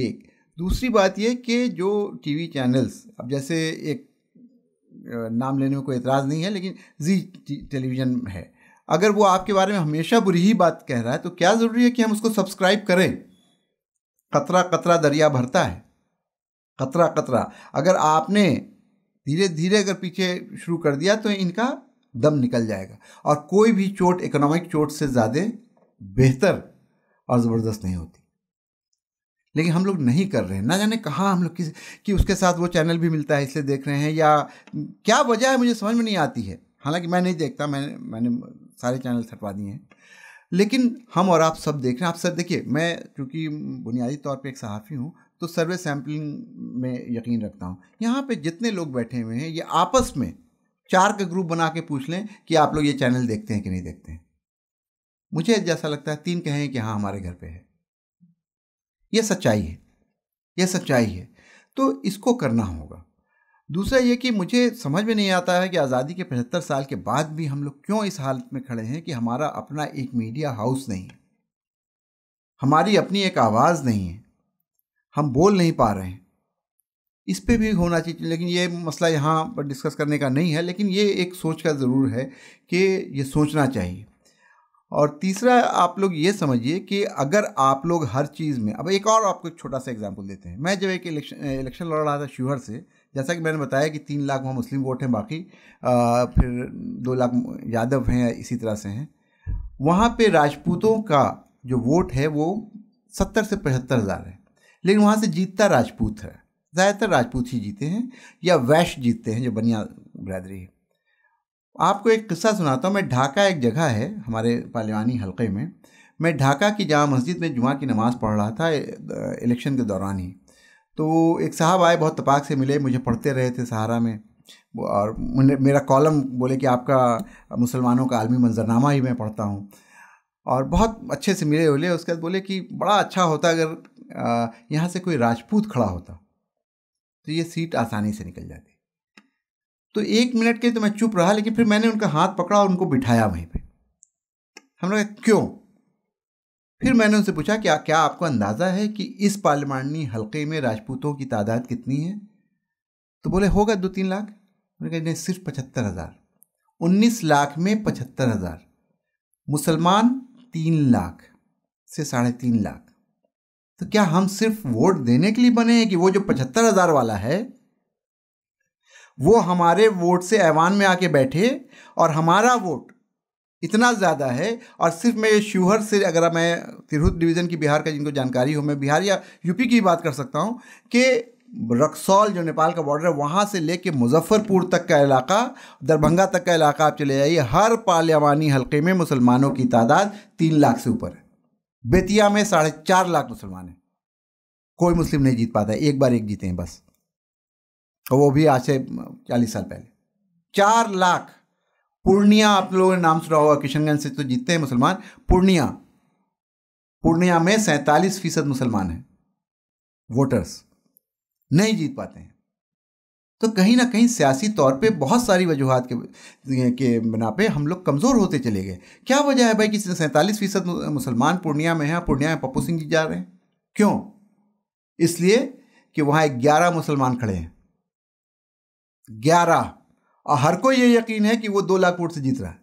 एक दूसरी बात ये कि जो टीवी चैनल्स अब जैसे एक नाम लेने में कोई एतराज़ नहीं है लेकिन जी टेलीविज़न है अगर वो आपके बारे में हमेशा बुरी ही बात कह रहा है तो क्या ज़रूरी है कि हम उसको सब्सक्राइब करें कतरा कतरा दरिया भरता है कतरा कतरा अगर आपने धीरे धीरे अगर पीछे शुरू कर दिया तो इनका दम निकल जाएगा और कोई भी चोट इकोनॉमिक चोट से ज़्यादा बेहतर और ज़बरदस्त नहीं होती लेकिन हम लोग नहीं कर रहे हैं ना जाने कहाँ हम लोग किस कि उसके साथ वो चैनल भी मिलता है इसलिए देख रहे हैं या क्या वजह है मुझे समझ में नहीं आती है हालांकि मैं नहीं देखता मैंने मैंने सारे चैनल हटवा दिए हैं लेकिन हम और आप सब देख रहे हैं आप सर देखिए मैं चूँकि बुनियादी तौर पर एक सहाफ़ी हूँ तो सर्वे सैम्पलिंग में यकीन रखता हूँ यहाँ पर जितने लोग बैठे हुए हैं ये आपस में चार का ग्रुप बना के पूछ लें कि आप लोग ये चैनल देखते हैं कि नहीं देखते हैं मुझे जैसा लगता है तीन कहें कि हाँ हमारे घर पे है यह सच्चाई है यह सच्चाई है तो इसको करना होगा दूसरा ये कि मुझे समझ में नहीं आता है कि आज़ादी के पचहत्तर साल के बाद भी हम लोग क्यों इस हालत में खड़े हैं कि हमारा अपना एक मीडिया हाउस नहीं है हमारी अपनी एक आवाज़ नहीं है हम बोल नहीं पा रहे हैं इस पर भी होना चाहिए लेकिन ये मसला यहाँ पर डिस्कस करने का नहीं है लेकिन ये एक सोच का ज़रूर है कि ये सोचना चाहिए और तीसरा आप लोग ये समझिए कि अगर आप लोग हर चीज़ में अब एक और आपको एक छोटा सा एग्जाम्पल देते हैं मैं जब एक इलेक्शन इलेक्शन लड़ रहा था शिवहर से जैसा कि मैंने बताया कि तीन लाख वहाँ मुस्लिम वोट हैं बाकी आ, फिर दो लाख यादव हैं इसी तरह से हैं वहाँ पे राजपूतों का जो वोट है वो सत्तर से पचहत्तर हज़ार है लेकिन वहाँ से जीतता राजपूत है ज़्यादातर राजपूत ही जीते हैं या वैश्य जीतते हैं जो बनिया बरदरी है आपको एक किस्सा सुनाता हूँ मैं ढाका एक जगह है हमारे पालिवानी हलके में मैं ढाका की जामा मस्जिद में जुमा की नमाज़ पढ़ रहा था इलेक्शन के दौरान ही तो एक साहब आए बहुत तपाक से मिले मुझे पढ़ते रहे थे सहारा में और मेरा कॉलम बोले कि आपका मुसलमानों का आलमी मंजरनामा ही मैं पढ़ता हूँ और बहुत अच्छे से मिले उले उसके बाद बोले कि बड़ा अच्छा होता अगर यहाँ से कोई राजपूत खड़ा होता तो ये सीट आसानी से निकल जाती तो एक मिनट के लिए तो मैं चुप रहा लेकिन फिर मैंने उनका हाथ पकड़ा और उनको बिठाया वहीं पे हमने कहा क्यों फिर मैंने उनसे पूछा क्या क्या आपको अंदाज़ा है कि इस पार्लिमानी हलके में राजपूतों की तादाद कितनी है तो बोले होगा दो तीन लाख मैंने कहा नहीं सिर्फ पचहत्तर हज़ार उन्नीस लाख में पचहत्तर हज़ार मुसलमान तीन लाख से साढ़े तीन लाख तो क्या हम सिर्फ वोट देने के लिए बने हैं कि वो जो पचहत्तर हज़ार वाला है वो हमारे वोट से ऐवान में आके बैठे और हमारा वोट इतना ज़्यादा है और सिर्फ मैं शिवहर से अगर मैं तिरहुत डिवीज़न की बिहार का जिनको जानकारी हो मैं बिहार या यूपी की बात कर सकता हूँ कि रक्सौल जो नेपाल का बॉर्डर है वहाँ से लेके मुजफ्फरपुर तक का इलाका दरभंगा तक का इलाका आप चले जाइए हर पार्लियामानी हलके में मुसलमानों की तादाद तीन लाख से ऊपर है बेतिया में साढ़े चार लाख मुसलमान हैं कोई मुस्लिम नहीं जीत पाता एक बार एक जीते हैं बस और वो भी आज से चालीस साल पहले चार लाख पूर्णिया आप लोगों ने नाम सुना होगा किशनगंज से तो जीतते हैं मुसलमान पूर्णिया पूर्णिया में सैंतालीस फीसद मुसलमान हैं वोटर्स नहीं जीत पाते हैं तो कहीं ना कहीं सियासी तौर पे बहुत सारी वजूहत के के बना पे हम लोग कमज़ोर होते चले गए क्या वजह है भाई कि सैंतालीस फीसद मुसलमान पूर्णिया में है पूर्णिया में पप्पू सिंह जी जा रहे हैं क्यों इसलिए कि वहाँ ग्यारह मुसलमान खड़े हैं ग्यारह और हर कोई ये यकीन है कि वो दो लाख वोट से जीत रहा है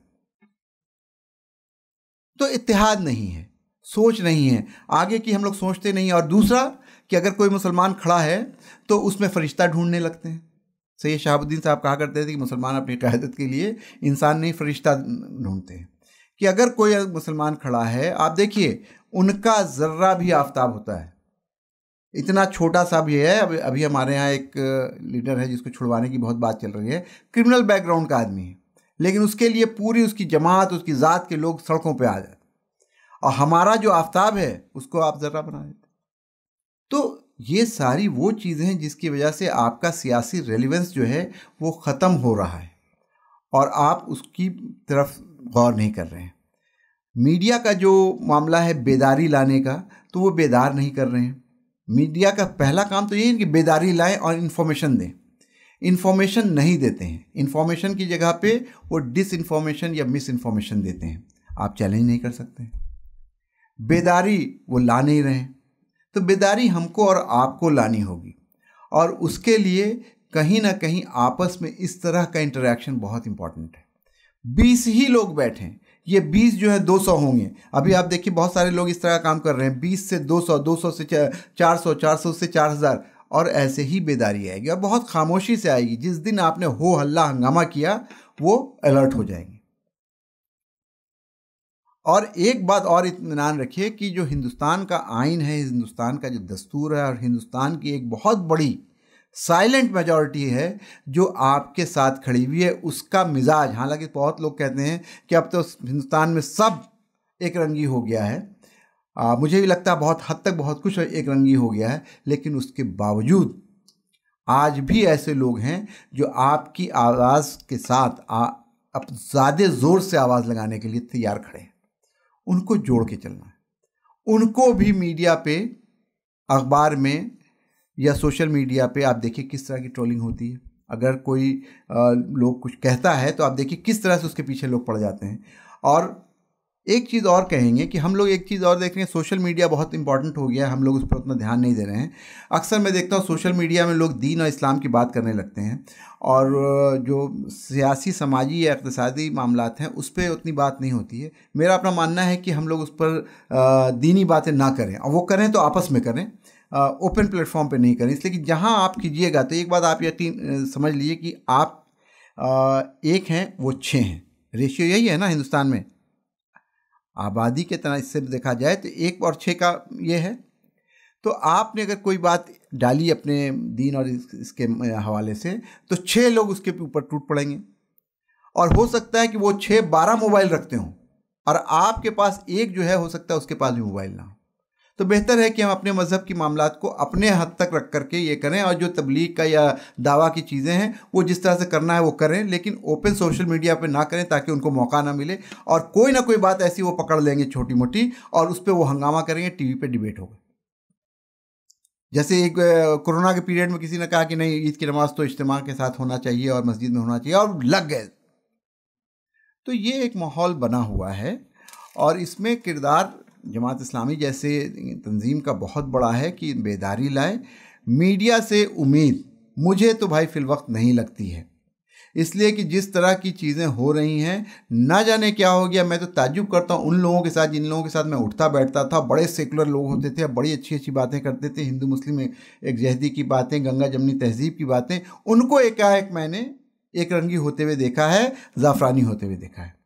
तो इतिहाद नहीं है सोच नहीं है आगे की हम लोग सोचते नहीं और दूसरा कि अगर कोई मुसलमान खड़ा है तो उसमें फरिश्ता ढूंढने लगते हैं सैयद शहाबुद्दीन साहब कहा करते थे कि मुसलमान अपनी क्यादत के लिए इंसान नहीं फरिश्ता ढूंढते हैं कि अगर कोई मुसलमान खड़ा है आप देखिए उनका ज़र्रा भी आफ्ताब होता है इतना छोटा सा भी है अभी अभी हमारे यहाँ एक लीडर है जिसको छुड़वाने की बहुत बात चल रही है क्रिमिनल बैकग्राउंड का आदमी है लेकिन उसके लिए पूरी उसकी जमात उसकी ज़ात के लोग सड़कों पर आ जाते और हमारा जो आफ्ताब है उसको आप ज़रा बना देते तो ये सारी वो चीज़ें हैं जिसकी वजह से आपका सियासी रेलिवेंस जो है वो ख़त्म हो रहा है और आप उसकी तरफ गौर नहीं कर रहे हैं मीडिया का जो मामला है बेदारी लाने का तो वो बेदार नहीं कर रहे हैं मीडिया का पहला काम तो ये है कि बेदारी लाएं और इन्फॉर्मेशन दें इन्फॉर्मेशन नहीं देते हैं इन्फॉर्मेशन की जगह पे वो डिस इन्फॉर्मेशन या मिस इन्फॉर्मेशन देते हैं आप चैलेंज नहीं कर सकते बेदारी वो ला नहीं रहे तो बेदारी हमको और आपको लानी होगी और उसके लिए कहीं ना कहीं आपस में इस तरह का इंटरेक्शन बहुत इंपॉर्टेंट है बीस ही लोग बैठें ये बीस जो है दो सौ होंगे अभी आप देखिए बहुत सारे लोग इस तरह का काम कर रहे हैं बीस से दो सौ दो सौ से चार सौ चार सौ से चार हज़ार और ऐसे ही बेदारी आएगी और बहुत खामोशी से आएगी जिस दिन आपने हो हल्ला हंगामा किया वो अलर्ट हो जाएंगे और एक बात और इतमान रखिए कि जो हिंदुस्तान का आइन है हिंदुस्तान का जो दस्तूर है और हिंदुस्तान की एक बहुत बड़ी साइलेंट मेजॉरिटी है जो आपके साथ खड़ी हुई है उसका मिजाज हालांकि बहुत लोग कहते हैं कि अब तो हिंदुस्तान में सब एक रंगी हो गया है आ, मुझे भी लगता है बहुत हद तक बहुत कुछ एक रंगी हो गया है लेकिन उसके बावजूद आज भी ऐसे लोग हैं जो आपकी आवाज़ के साथ अब ज़्यादा ज़ोर से आवाज़ लगाने के लिए तैयार खड़े हैं उनको जोड़ के चलना है उनको भी मीडिया पे अखबार में या सोशल मीडिया पे आप देखिए किस तरह की ट्रोलिंग होती है अगर कोई आ, लोग कुछ कहता है तो आप देखिए किस तरह से उसके पीछे लोग पड़ जाते हैं और एक चीज़ और कहेंगे कि हम लोग एक चीज़ और देख रहे हैं सोशल मीडिया बहुत इंपॉर्टेंट हो गया है हम लोग उस पर उतना ध्यान नहीं दे रहे हैं अक्सर मैं देखता हूँ सोशल मीडिया में लोग दीन और इस्लाम की बात करने लगते हैं और जो सियासी समाजी या इकतसादी मामला हैं उस पर उतनी बात नहीं होती है मेरा अपना मानना है कि हम लोग उस पर दीनी बातें ना करें और वो करें तो आपस में करें ओपन प्लेटफॉर्म पे नहीं करें इसलिए कि जहाँ आप कीजिएगा तो एक बात आप यकीन समझ लीजिए कि आप आ, एक हैं वो छः हैं रेशियो यही है ना हिंदुस्तान में आबादी के तरह इससे देखा जाए तो एक और छः का ये है तो आपने अगर कोई बात डाली अपने दीन और इसके हवाले से तो छः लोग उसके ऊपर टूट पड़ेंगे और हो सकता है कि वो छः बारह मोबाइल रखते हों और आपके पास एक जो है हो सकता है उसके पास भी मोबाइल ना हो तो बेहतर है कि हम अपने मज़हब के मामला को अपने हद तक रख करके ये करें और जो तबलीग का या दावा की चीज़ें हैं वो जिस तरह से करना है वो करें लेकिन ओपन सोशल मीडिया पर ना करें ताकि उनको मौका ना मिले और कोई ना कोई बात ऐसी वो पकड़ लेंगे छोटी मोटी और उस पर वो हंगामा करेंगे टी वी डिबेट होगा जैसे एक कोरोना के पीरियड में किसी ने कहा कि नहीं ईद की नमाज तो इज्तम के साथ होना चाहिए और मस्जिद में होना चाहिए और लग गए तो ये एक माहौल बना हुआ है और इसमें किरदार जमात इस्लामी जैसे तंजीम का बहुत बड़ा है कि बेदारी लाए मीडिया से उम्मीद मुझे तो भाई फिलवक्त नहीं लगती है इसलिए कि जिस तरह की चीज़ें हो रही हैं ना जाने क्या हो गया मैं तो ताजुब करता हूँ उन लोगों के साथ जिन लोगों के साथ मैं उठता बैठता था बड़े सेकुलर लोग होते थे बड़ी अच्छी अच्छी बातें करते थे हिंदू मुस्लिम एकजहदी की बातें गंगा जमनी तहजीब की बातें उनको एकाएक मैंने एक रंगी होते हुए देखा है ज़ाफ़रानी होते हुए देखा है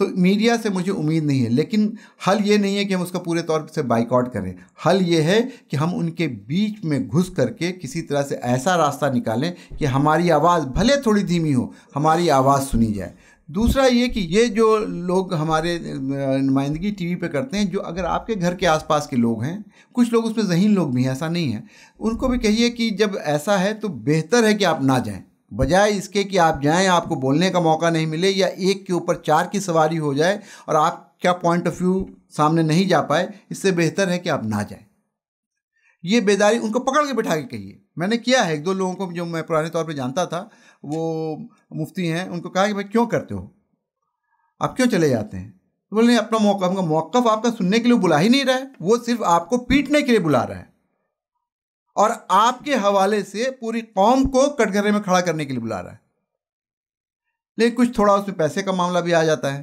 तो मीडिया से मुझे उम्मीद नहीं है लेकिन हल ये नहीं है कि हम उसका पूरे तौर से बाइकआउट करें हल ये है कि हम उनके बीच में घुस करके किसी तरह से ऐसा रास्ता निकालें कि हमारी आवाज़ भले थोड़ी धीमी हो हमारी आवाज़ सुनी जाए दूसरा ये कि ये जो लोग हमारे नुमाइंदगी टीवी पे करते हैं जो अगर आपके घर के आसपास के लोग हैं कुछ लोग उसमें जहीन लोग भी हैं ऐसा नहीं है उनको भी कहिए कि जब ऐसा है तो बेहतर है कि आप ना जाएं बजाय इसके कि आप जाएं आपको बोलने का मौका नहीं मिले या एक के ऊपर चार की सवारी हो जाए और आप क्या पॉइंट ऑफ व्यू सामने नहीं जा पाए इससे बेहतर है कि आप ना जाएं ये बेदारी उनको पकड़ के बैठा के कहिए मैंने किया है एक दो लोगों को जो मैं पुराने तौर पर जानता था वो मुफ्ती हैं उनको कहा कि भाई क्यों करते हो आप क्यों चले जाते हैं तो बोले अपना मौका मौक़ आपका सुनने के लिए बुला ही नहीं रहा है वो सिर्फ आपको पीटने के लिए बुला रहा है और आपके हवाले से पूरी कौम को कटघरे में खड़ा करने के लिए बुला रहा है लेकिन कुछ थोड़ा उसमें पैसे का मामला भी आ जाता है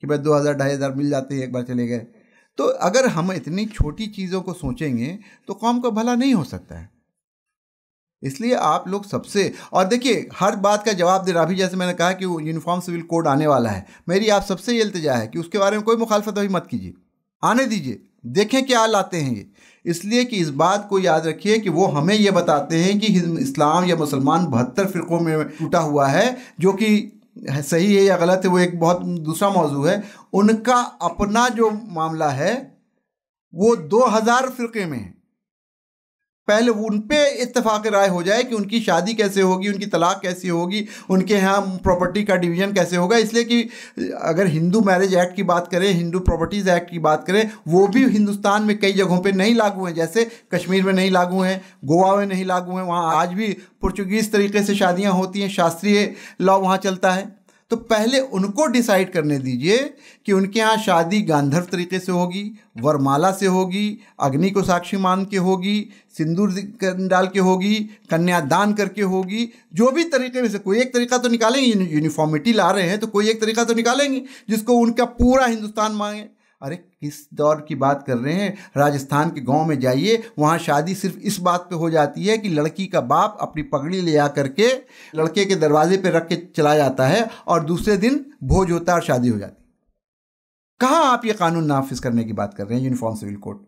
कि भाई दो हज़ार ढाई हज़ार मिल जाते हैं एक बार चले गए तो अगर हम इतनी छोटी चीज़ों को सोचेंगे तो कौम का भला नहीं हो सकता है इसलिए आप लोग सबसे और देखिए हर बात का जवाब देना अभी जैसे मैंने कहा कि यूनिफॉर्म सिविल कोड आने वाला है मेरी आप सबसे ये इल्तजा है कि उसके बारे में कोई मुखालफत अभी मत कीजिए आने दीजिए देखें क्या लाते हैं ये इसलिए कि इस बात को याद रखिए कि वो हमें ये बताते हैं कि इस्लाम या मुसलमान बहत्तर फ़िरक़ों में टूटा हुआ है जो कि सही है या गलत है वो एक बहुत दूसरा मौजू है उनका अपना जो मामला है वो दो हज़ार फ़िरक़े में है पहले उन पर इतफाक़ राय हो जाए कि उनकी शादी कैसे होगी उनकी तलाक कैसी होगी उनके यहाँ प्रॉपर्टी का डिवीज़न कैसे होगा इसलिए कि अगर हिंदू मैरिज एक्ट की बात करें हिंदू प्रॉपर्टीज़ एक्ट की बात करें वो भी हिंदुस्तान में कई जगहों पर नहीं लागू हैं जैसे कश्मीर में नहीं लागू हैं गोवा में नहीं लागू हैं वहाँ आज भी पुर्तगीज़ तरीके से शादियाँ होती हैं शास्त्रीय लॉ वहाँ चलता है तो पहले उनको डिसाइड करने दीजिए कि उनके यहाँ शादी गांधर्व तरीके से होगी वरमाला से होगी अग्नि को साक्षी मान के होगी सिंदूर डाल के होगी कन्यादान करके होगी जो भी तरीके में से कोई एक तरीका तो निकालेंगे यूनिफॉर्मिटी ला रहे हैं तो कोई एक तरीका तो निकालेंगे जिसको उनका पूरा हिंदुस्तान मांगे अरे किस दौर की बात कर रहे हैं राजस्थान के गांव में जाइए वहाँ शादी सिर्फ इस बात पे हो जाती है कि लड़की का बाप अपनी पगड़ी ले आ करके लड़के के दरवाजे पे रख के चला जाता है और दूसरे दिन भोज होता है और शादी हो जाती कहाँ आप ये कानून नाफिज करने की बात कर रहे हैं यूनिफॉर्म सिविल कोड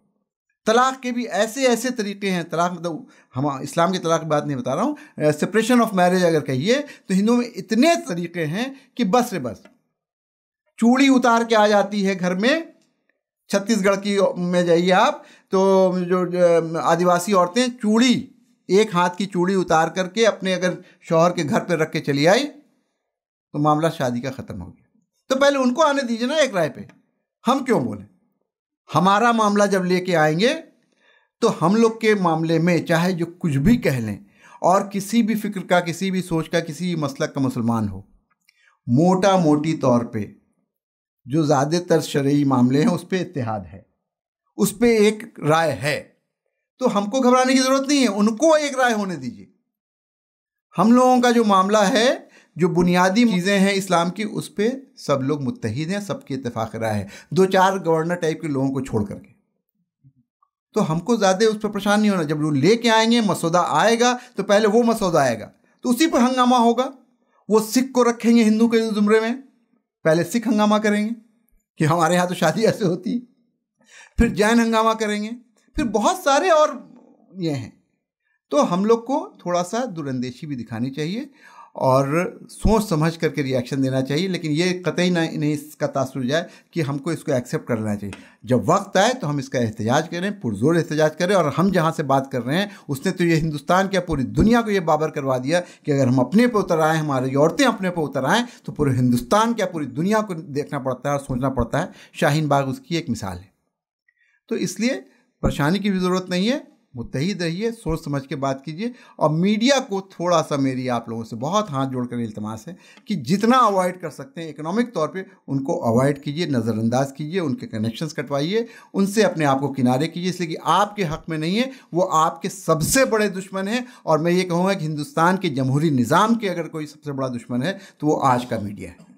तलाक के भी ऐसे ऐसे तरीके हैं तलाक मतलब हम इस्लाम के तलाक की बात नहीं बता रहा हूँ सेपरेशन ऑफ मैरिज अगर कहिए तो हिंदू में इतने तरीके हैं कि बस रे बस चूड़ी उतार के आ जाती है घर में छत्तीसगढ़ की में जाइए आप तो जो आदिवासी औरतें चूड़ी एक हाथ की चूड़ी उतार करके अपने अगर शौहर के घर पर रख के चली आई तो मामला शादी का ख़त्म हो गया तो पहले उनको आने दीजिए ना एक राय पे हम क्यों बोले हमारा मामला जब लेके आएंगे तो हम लोग के मामले में चाहे जो कुछ भी कह लें और किसी भी फिक्र का किसी भी सोच का किसी भी मसलक का मुसलमान हो मोटा मोटी तौर पे जो ज़्यादातर शर्य मामले हैं उस पर इतिहाद है उस पर एक राय है तो हमको घबराने की ज़रूरत नहीं है उनको एक राय होने दीजिए हम लोगों का जो मामला है जो बुनियादी चीज़ें हैं इस्लाम की उस पर सब लोग मुतहद हैं सबकी इतफाक़ राय है दो चार गवर्नर टाइप के लोगों को छोड़ करके तो हमको ज़्यादा उस पर परेशान नहीं होना जब लोग लेके आएंगे मसौदा आएगा तो पहले वो मसौदा आएगा तो उसी पर हंगामा होगा वो सिख को रखेंगे हिंदू के जुमरे में पहले सिख हंगामा करेंगे कि हमारे यहाँ तो शादी ऐसे होती फिर जैन हंगामा करेंगे फिर बहुत सारे और ये हैं तो हम लोग को थोड़ा सा दुरंदेशी भी दिखानी चाहिए और सोच समझ करके रिएक्शन देना चाहिए लेकिन ये कतई ना नहीं इसका तासुर जाए कि हमको इसको एक्सेप्ट कर लेना चाहिए जब वक्त आए तो हम इसका एहतजाज करें पुरजोर एहतजाज करें और हम जहाँ से बात कर रहे हैं उसने तो ये हिंदुस्तान क्या पूरी दुनिया को ये बाबर करवा दिया कि अगर हम अपने पर उतर आएँ हमारी औरतें अपने पर उतर आएँ तो पूरे हिंदुस्तान क्या पूरी दुनिया को देखना पड़ता है और सोचना पड़ता है शाहीन बाग उसकी एक मिसाल है तो इसलिए परेशानी की भी ज़रूरत नहीं है मुतहद रहिए सोच समझ के बात कीजिए और मीडिया को थोड़ा सा मेरी आप लोगों से बहुत हाथ जोड़कर इल्तमास है कि जितना अवॉइड कर सकते हैं इकोनॉमिक तौर पे उनको अवॉइड कीजिए नज़रअंदाज कीजिए उनके कनेक्शंस कटवाइए उनसे अपने आप को किनारे कीजिए इसलिए कि आपके हक़ में नहीं है वो आपके सबसे बड़े दुश्मन हैं और मैं ये कहूँगा कि हिंदुस्तान के जमहूरी निज़ाम के अगर कोई सबसे बड़ा दुश्मन है तो वो आज का मीडिया है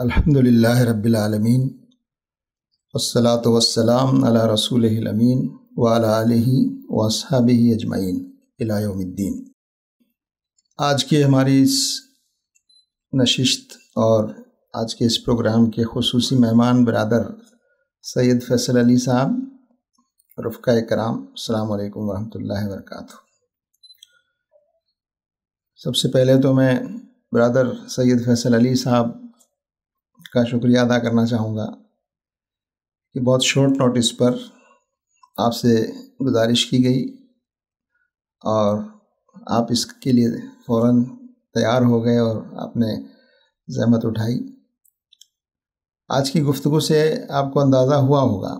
अलहमदिल्ला रबालमीन वसलात वसलाम अला रसूल अमीन वाली वसहब अजमैन इलायोमद्दीन आज की हमारी इस नशिस्त और आज के इस प्रोग्राम के खसूस मेहमान बरदर सैद फैसल अली साहब रफ़ा कराम अलैक्म वरहमतुल्लाहि वरक सबसे पहले तो मैं बरदर सैद फैसल अली साहब का शुक्रिया अदा करना चाहूँगा कि बहुत शॉर्ट नोटिस पर आपसे गुजारिश की गई और आप इसके लिए फ़ौर तैयार हो गए और आपने जहमत उठाई आज की गुफ्तु से आपको अंदाज़ा हुआ होगा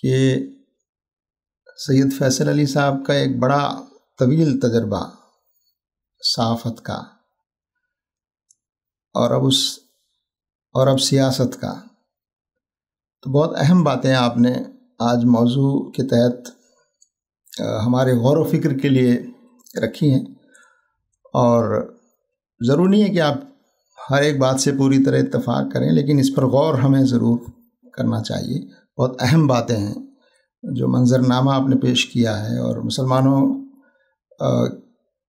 कि सैयद फैसल अली साहब का एक बड़ा तवील तजर्बा सहाफ़त का और अब उस और अब सियासत का तो बहुत अहम बातें आपने आज मौजू के तहत हमारे गौर फिक्र के लिए रखी हैं और ज़रूरी नहीं है कि आप हर एक बात से पूरी तरह इतफाक़ करें लेकिन इस पर गौर हमें ज़रूर करना चाहिए बहुत अहम बातें हैं जो मंजरनामा आपने पेश किया है और मुसलमानों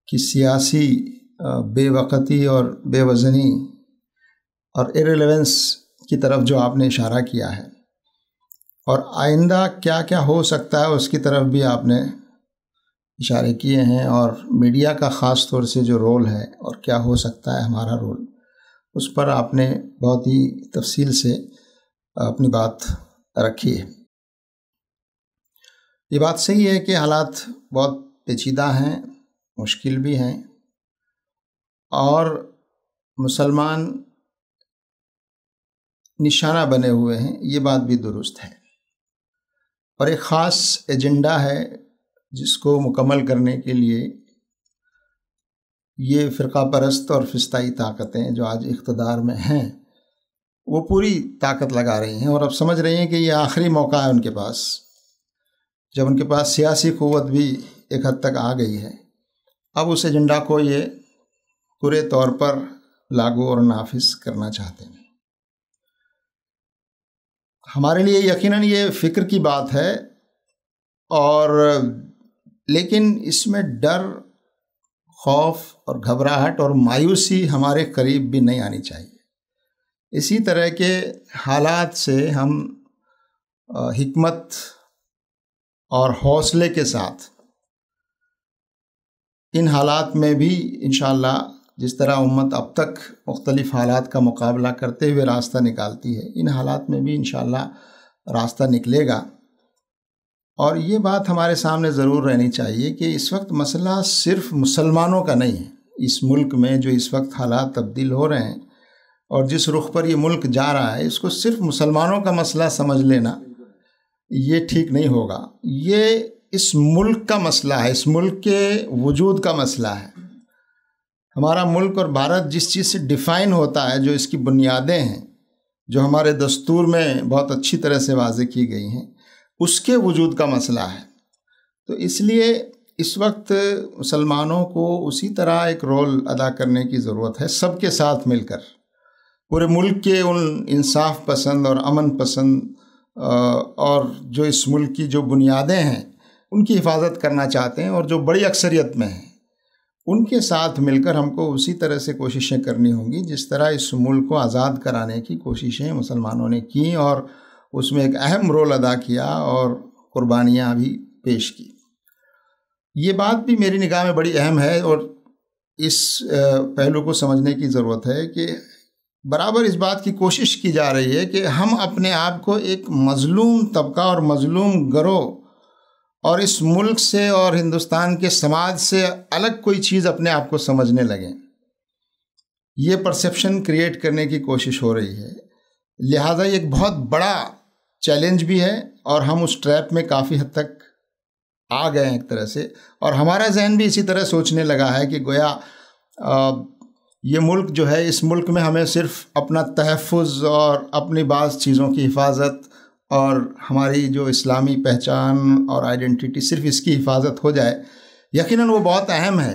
की सियासी बेवकती और बेवजनी और इरेलीवेंस की तरफ जो आपने इशारा किया है और आइंदा क्या क्या हो सकता है उसकी तरफ भी आपने इशारे किए हैं और मीडिया का ख़ास तौर से जो रोल है और क्या हो सकता है हमारा रोल उस पर आपने बहुत ही तफसील से अपनी बात रखी है ये बात सही है कि हालात बहुत पेचीदा हैं मुश्किल भी हैं और मुसलमान निशाना बने हुए हैं ये बात भी दुरुस्त है और एक ख़ास एजेंडा है जिसको मुकम्मल करने के लिए ये फ़िरका परस्त और फिस्ताई ताकतें जो आज इकतदार में हैं वो पूरी ताकत लगा रही हैं और अब समझ रही हैं कि ये आखिरी मौका है उनके पास जब उनके पास सियासी क़वत भी एक हद तक आ गई है अब उस एजेंडा को ये पूरे तौर पर लागू और नाफिज करना चाहते हैं हमारे लिए यकीनन ये फ़िक्र की बात है और लेकिन इसमें डर खौफ और घबराहट और मायूसी हमारे करीब भी नहीं आनी चाहिए इसी तरह के हालात से हम हमत और हौसले के साथ इन हालात में भी इन जिस तरह उम्मत अब तक मुख्तलिफ हालात का मुकाबला करते हुए रास्ता निकालती है इन हालात में भी इन रास्ता निकलेगा और ये बात हमारे सामने ज़रूर रहनी चाहिए कि इस वक्त मसला सिर्फ मुसलमानों का नहीं है इस मुल्क में जो इस वक्त हालात तब्दील हो रहे हैं और जिस रुख पर ये मुल्क जा रहा है इसको सिर्फ मुसलमानों का मसला समझ लेना ये ठीक नहीं होगा ये इस मुल्क का मसला है इस मुल्क के वजूद का मसला है हमारा मुल्क और भारत जिस चीज़ से डिफ़ाइन होता है जो इसकी बुनियादें हैं जो हमारे दस्तूर में बहुत अच्छी तरह से वाजे की गई हैं उसके वजूद का मसला है तो इसलिए इस वक्त मुसलमानों को उसी तरह एक रोल अदा करने की ज़रूरत है सबके साथ मिलकर पूरे मुल्क के उन इंसाफ पसंद और अमन पसंद और जो इस मुल्क की जो बुनियादें हैं उनकी हिफाजत करना चाहते हैं और जो बड़ी अक्सरियत में हैं उनके साथ मिलकर हमको उसी तरह से कोशिशें करनी होंगी जिस तरह इस मुल्क को आज़ाद कराने की कोशिशें मुसलमानों ने की और उसमें एक अहम रोल अदा किया और कुर्बानियाँ भी पेश की ये बात भी मेरी निगाह में बड़ी अहम है और इस पहलू को समझने की ज़रूरत है कि बराबर इस बात की कोशिश की जा रही है कि हम अपने आप को एक मज़लूम तबका और मज़लूम गरोह और इस मुल्क से और हिंदुस्तान के समाज से अलग कोई चीज़ अपने आप को समझने लगें ये परसेप्शन क्रिएट करने की कोशिश हो रही है लिहाजा एक बहुत बड़ा चैलेंज भी है और हम उस ट्रैप में काफ़ी हद तक आ गए हैं एक तरह से और हमारा जहन भी इसी तरह सोचने लगा है कि गोया आ, ये मुल्क जो है इस मुल्क में हमें सिर्फ अपना तहफ़ और अपनी बाज़ चीज़ों की हिफाजत और हमारी जो इस्लामी पहचान और आइडेंटिटी सिर्फ इसकी हिफाजत हो जाए यकीनन वो बहुत अहम है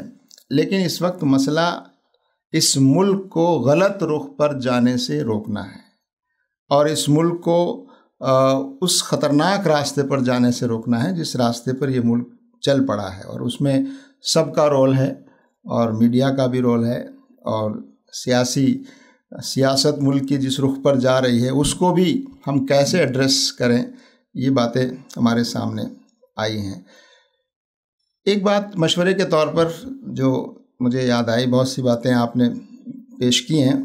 लेकिन इस वक्त मसला इस मुल्क को गलत रुख पर जाने से रोकना है और इस मुल्क को उस ख़तरनाक रास्ते पर जाने से रोकना है जिस रास्ते पर ये मुल्क चल पड़ा है और उसमें सबका रोल है और मीडिया का भी रोल है और सियासी सियासत मुल्क की जिस रुख पर जा रही है उसको भी हम कैसे एड्रेस करें ये बातें हमारे सामने आई हैं एक बात मशवरे के तौर पर जो मुझे याद आई बहुत सी बातें आपने पेश की हैं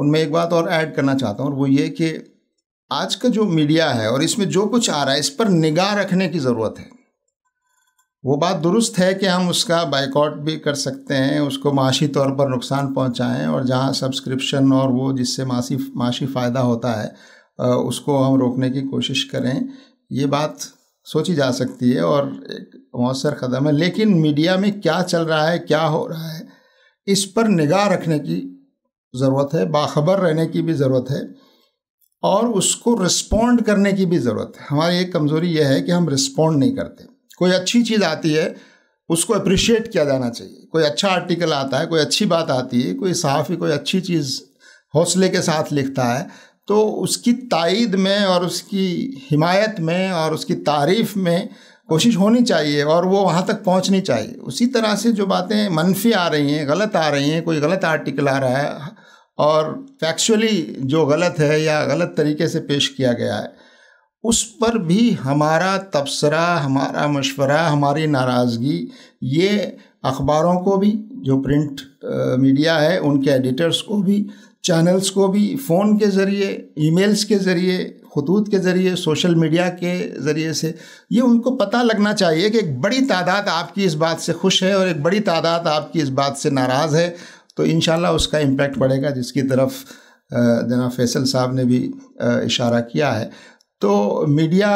उनमें एक बात और ऐड करना चाहता हूँ और वो ये कि आज का जो मीडिया है और इसमें जो कुछ आ रहा है इस पर निगाह रखने की ज़रूरत है वो बात दुरुस्त है कि हम उसका बाइकआउट भी कर सकते हैं उसको माशी तौर पर नुकसान पहुंचाएं और जहां सब्सक्रिप्शन और वो जिससे मासी माशी फ़ायदा होता है उसको हम रोकने की कोशिश करें ये बात सोची जा सकती है और एक मौसर कदम है लेकिन मीडिया में क्या चल रहा है क्या हो रहा है इस पर निगाह रखने की ज़रूरत है बाखबर रहने की भी ज़रूरत है और उसको रिस्पोंड करने की भी ज़रूरत है हमारी एक कमज़ोरी यह है कि हम रिस्पोंड नहीं करते कोई अच्छी चीज़ आती है उसको अप्रिशिएट किया जाना चाहिए कोई अच्छा आर्टिकल आता है कोई अच्छी बात आती है कोई सहाफ़ी कोई अच्छी चीज़ हौसले के साथ लिखता है तो उसकी तइद में और उसकी हिमायत में और उसकी तारीफ़ में कोशिश होनी चाहिए और वो वहाँ तक पहुँचनी चाहिए उसी तरह से जो बातें मनफी आ रही हैं गलत आ रही हैं कोई गलत आर्टिकल आ रहा है और फैक्चुअली जो गलत है या गलत तरीके से पेश किया गया है उस पर भी हमारा तबसरा हमारा मशवरा हमारी नाराज़गी ये अखबारों को भी जो प्रिंट मीडिया है उनके एडिटर्स को भी चैनल्स को भी फ़ोन के ज़रिए ईमेल्स के ज़रिए खतूत के ज़रिए सोशल मीडिया के ज़रिए से ये उनको पता लगना चाहिए कि एक बड़ी तादाद आपकी इस बात से खुश है और एक बड़ी तादाद आपकी इस बात से नाराज़ है तो इन उसका इम्पेक्ट पड़ेगा जिसकी तरफ जना फैसल साहब ने भी इशारा किया है तो मीडिया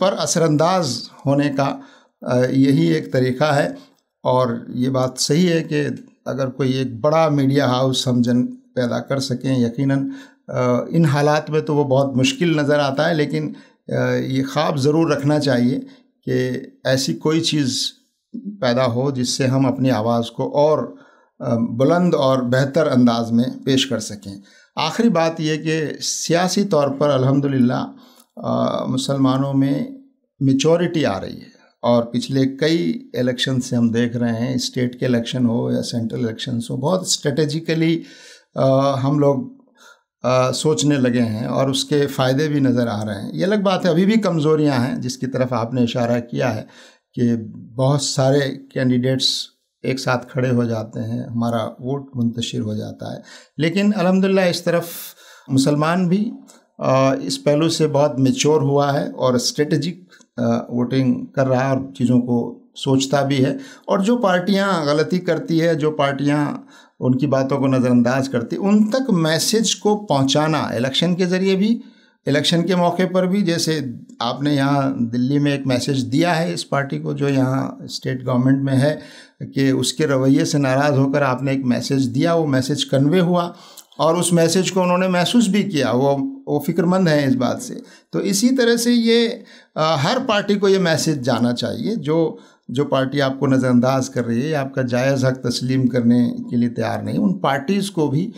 पर असरंदाज होने का यही एक तरीका है और ये बात सही है कि अगर कोई एक बड़ा मीडिया हाउस हम जन पैदा कर सकें यकीनन इन हालात में तो वो बहुत मुश्किल नज़र आता है लेकिन ये ख्वाब ज़रूर रखना चाहिए कि ऐसी कोई चीज़ पैदा हो जिससे हम अपनी आवाज़ को और बुलंद और बेहतर अंदाज में पेश कर सकें आखिरी बात यह कि सियासी तौर पर अल्हम्दुलिल्लाह मुसलमानों में मेचोरिटी आ रही है और पिछले कई इलेक्शन से हम देख रहे हैं स्टेट के इलेक्शन हो या सेंट्रल इलेक्शन हो बहुत स्ट्रेटेजिकली हम लोग आ, सोचने लगे हैं और उसके फ़ायदे भी नज़र आ रहे हैं ये अलग बात है अभी भी कमज़ोरियां हैं जिसकी तरफ आपने इशारा किया है कि बहुत सारे कैंडिडेट्स एक साथ खड़े हो जाते हैं हमारा वोट मुंतशिर हो जाता है लेकिन अलहमदिल्ला इस तरफ मुसलमान भी इस पहलू से बहुत मेच्योर हुआ है और स्ट्रेटजिक वोटिंग कर रहा है और चीज़ों को सोचता भी है और जो पार्टियां गलती करती है जो पार्टियां उनकी बातों को नज़रअंदाज करती उन तक मैसेज को पहुंचाना इलेक्शन के ज़रिए भी इलेक्शन के मौके पर भी जैसे आपने यहाँ दिल्ली में एक मैसेज दिया है इस पार्टी को जो यहाँ स्टेट गवर्नमेंट में है कि उसके रवैये से नाराज़ होकर आपने एक मैसेज दिया वो मैसेज कन्वे हुआ और उस मैसेज को उन्होंने महसूस भी किया वो वो फिक्रमंद हैं इस बात से तो इसी तरह से ये आ, हर पार्टी को ये मैसेज जाना चाहिए जो जो पार्टी आपको नज़रअंदाज कर रही है आपका जायज़ हक तस्लीम करने के लिए तैयार नहीं उन पार्टीज़ को भी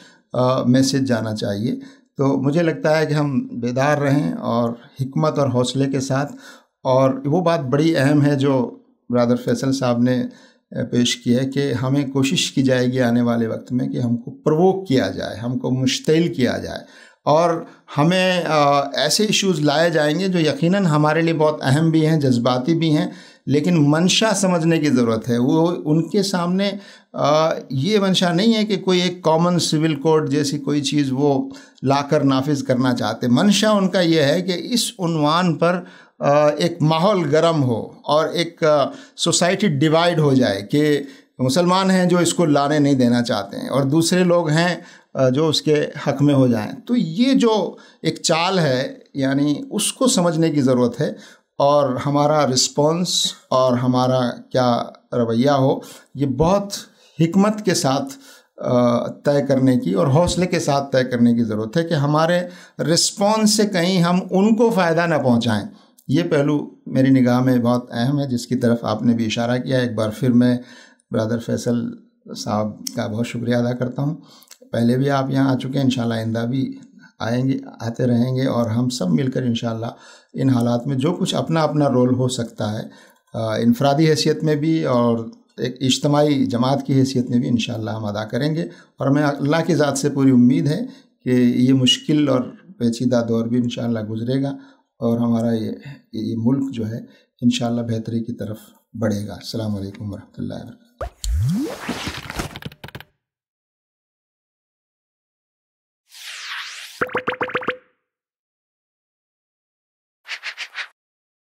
मैसेज जाना चाहिए तो मुझे लगता है कि हम बेदार रहें और हमत और हौसले के साथ और वो बात बड़ी अहम है जो ब्रादर फैसल साहब ने पेश किया कि हमें कोशिश की जाएगी आने वाले वक्त में कि हमको प्रवोक किया जाए हमको मुश्तिल किया जाए और हमें ऐसे इश्यूज़ लाए जाएंगे जो यकीनन हमारे लिए बहुत अहम भी हैं जज्बाती भी हैं लेकिन मंशा समझने की ज़रूरत है वो उनके सामने ये मंशा नहीं है कि कोई एक कॉमन सिविल कोड जैसी कोई चीज़ वो लाकर नाफिज करना चाहते मंशा उनका यह है कि इस उनवान पर एक माहौल गर्म हो और एक सोसाइटी डिवाइड हो जाए कि मुसलमान हैं जो इसको लाने नहीं देना चाहते हैं और दूसरे लोग हैं जो उसके हक में हो जाएं तो ये जो एक चाल है यानी उसको समझने की ज़रूरत है और हमारा रिस्पॉन्स और हमारा क्या रवैया हो ये बहुत हमत के साथ तय करने की और हौसले के साथ तय करने की ज़रूरत है कि हमारे रिस्पॉन्स से कहीं हम उनको फ़ायदा ना पहुंचाएं ये पहलू मेरी निगाह में बहुत अहम है जिसकी तरफ आपने भी इशारा किया एक बार फिर मैं ब्रदर फैसल साहब का बहुत शुक्रिया अदा करता हूँ पहले भी आप यहाँ आ चुके हैं इन आइंदा भी आएंगे आते रहेंगे और हम सब मिलकर इन इन हालात में जो कुछ अपना अपना रोल हो सकता है इनफरादी हैसियत में भी और एक इज्तमाही जमात की हैसियत में भी इन हम अदा करेंगे और हमें अल्लाह की ज़ात से पूरी उम्मीद है कि ये मुश्किल और पेचीदा दौर भी इन गुजरेगा और हमारा ये कि ये मुल्क जो है इन बेहतरी की तरफ बढ़ेगा अल्लाम वरहमल वर्क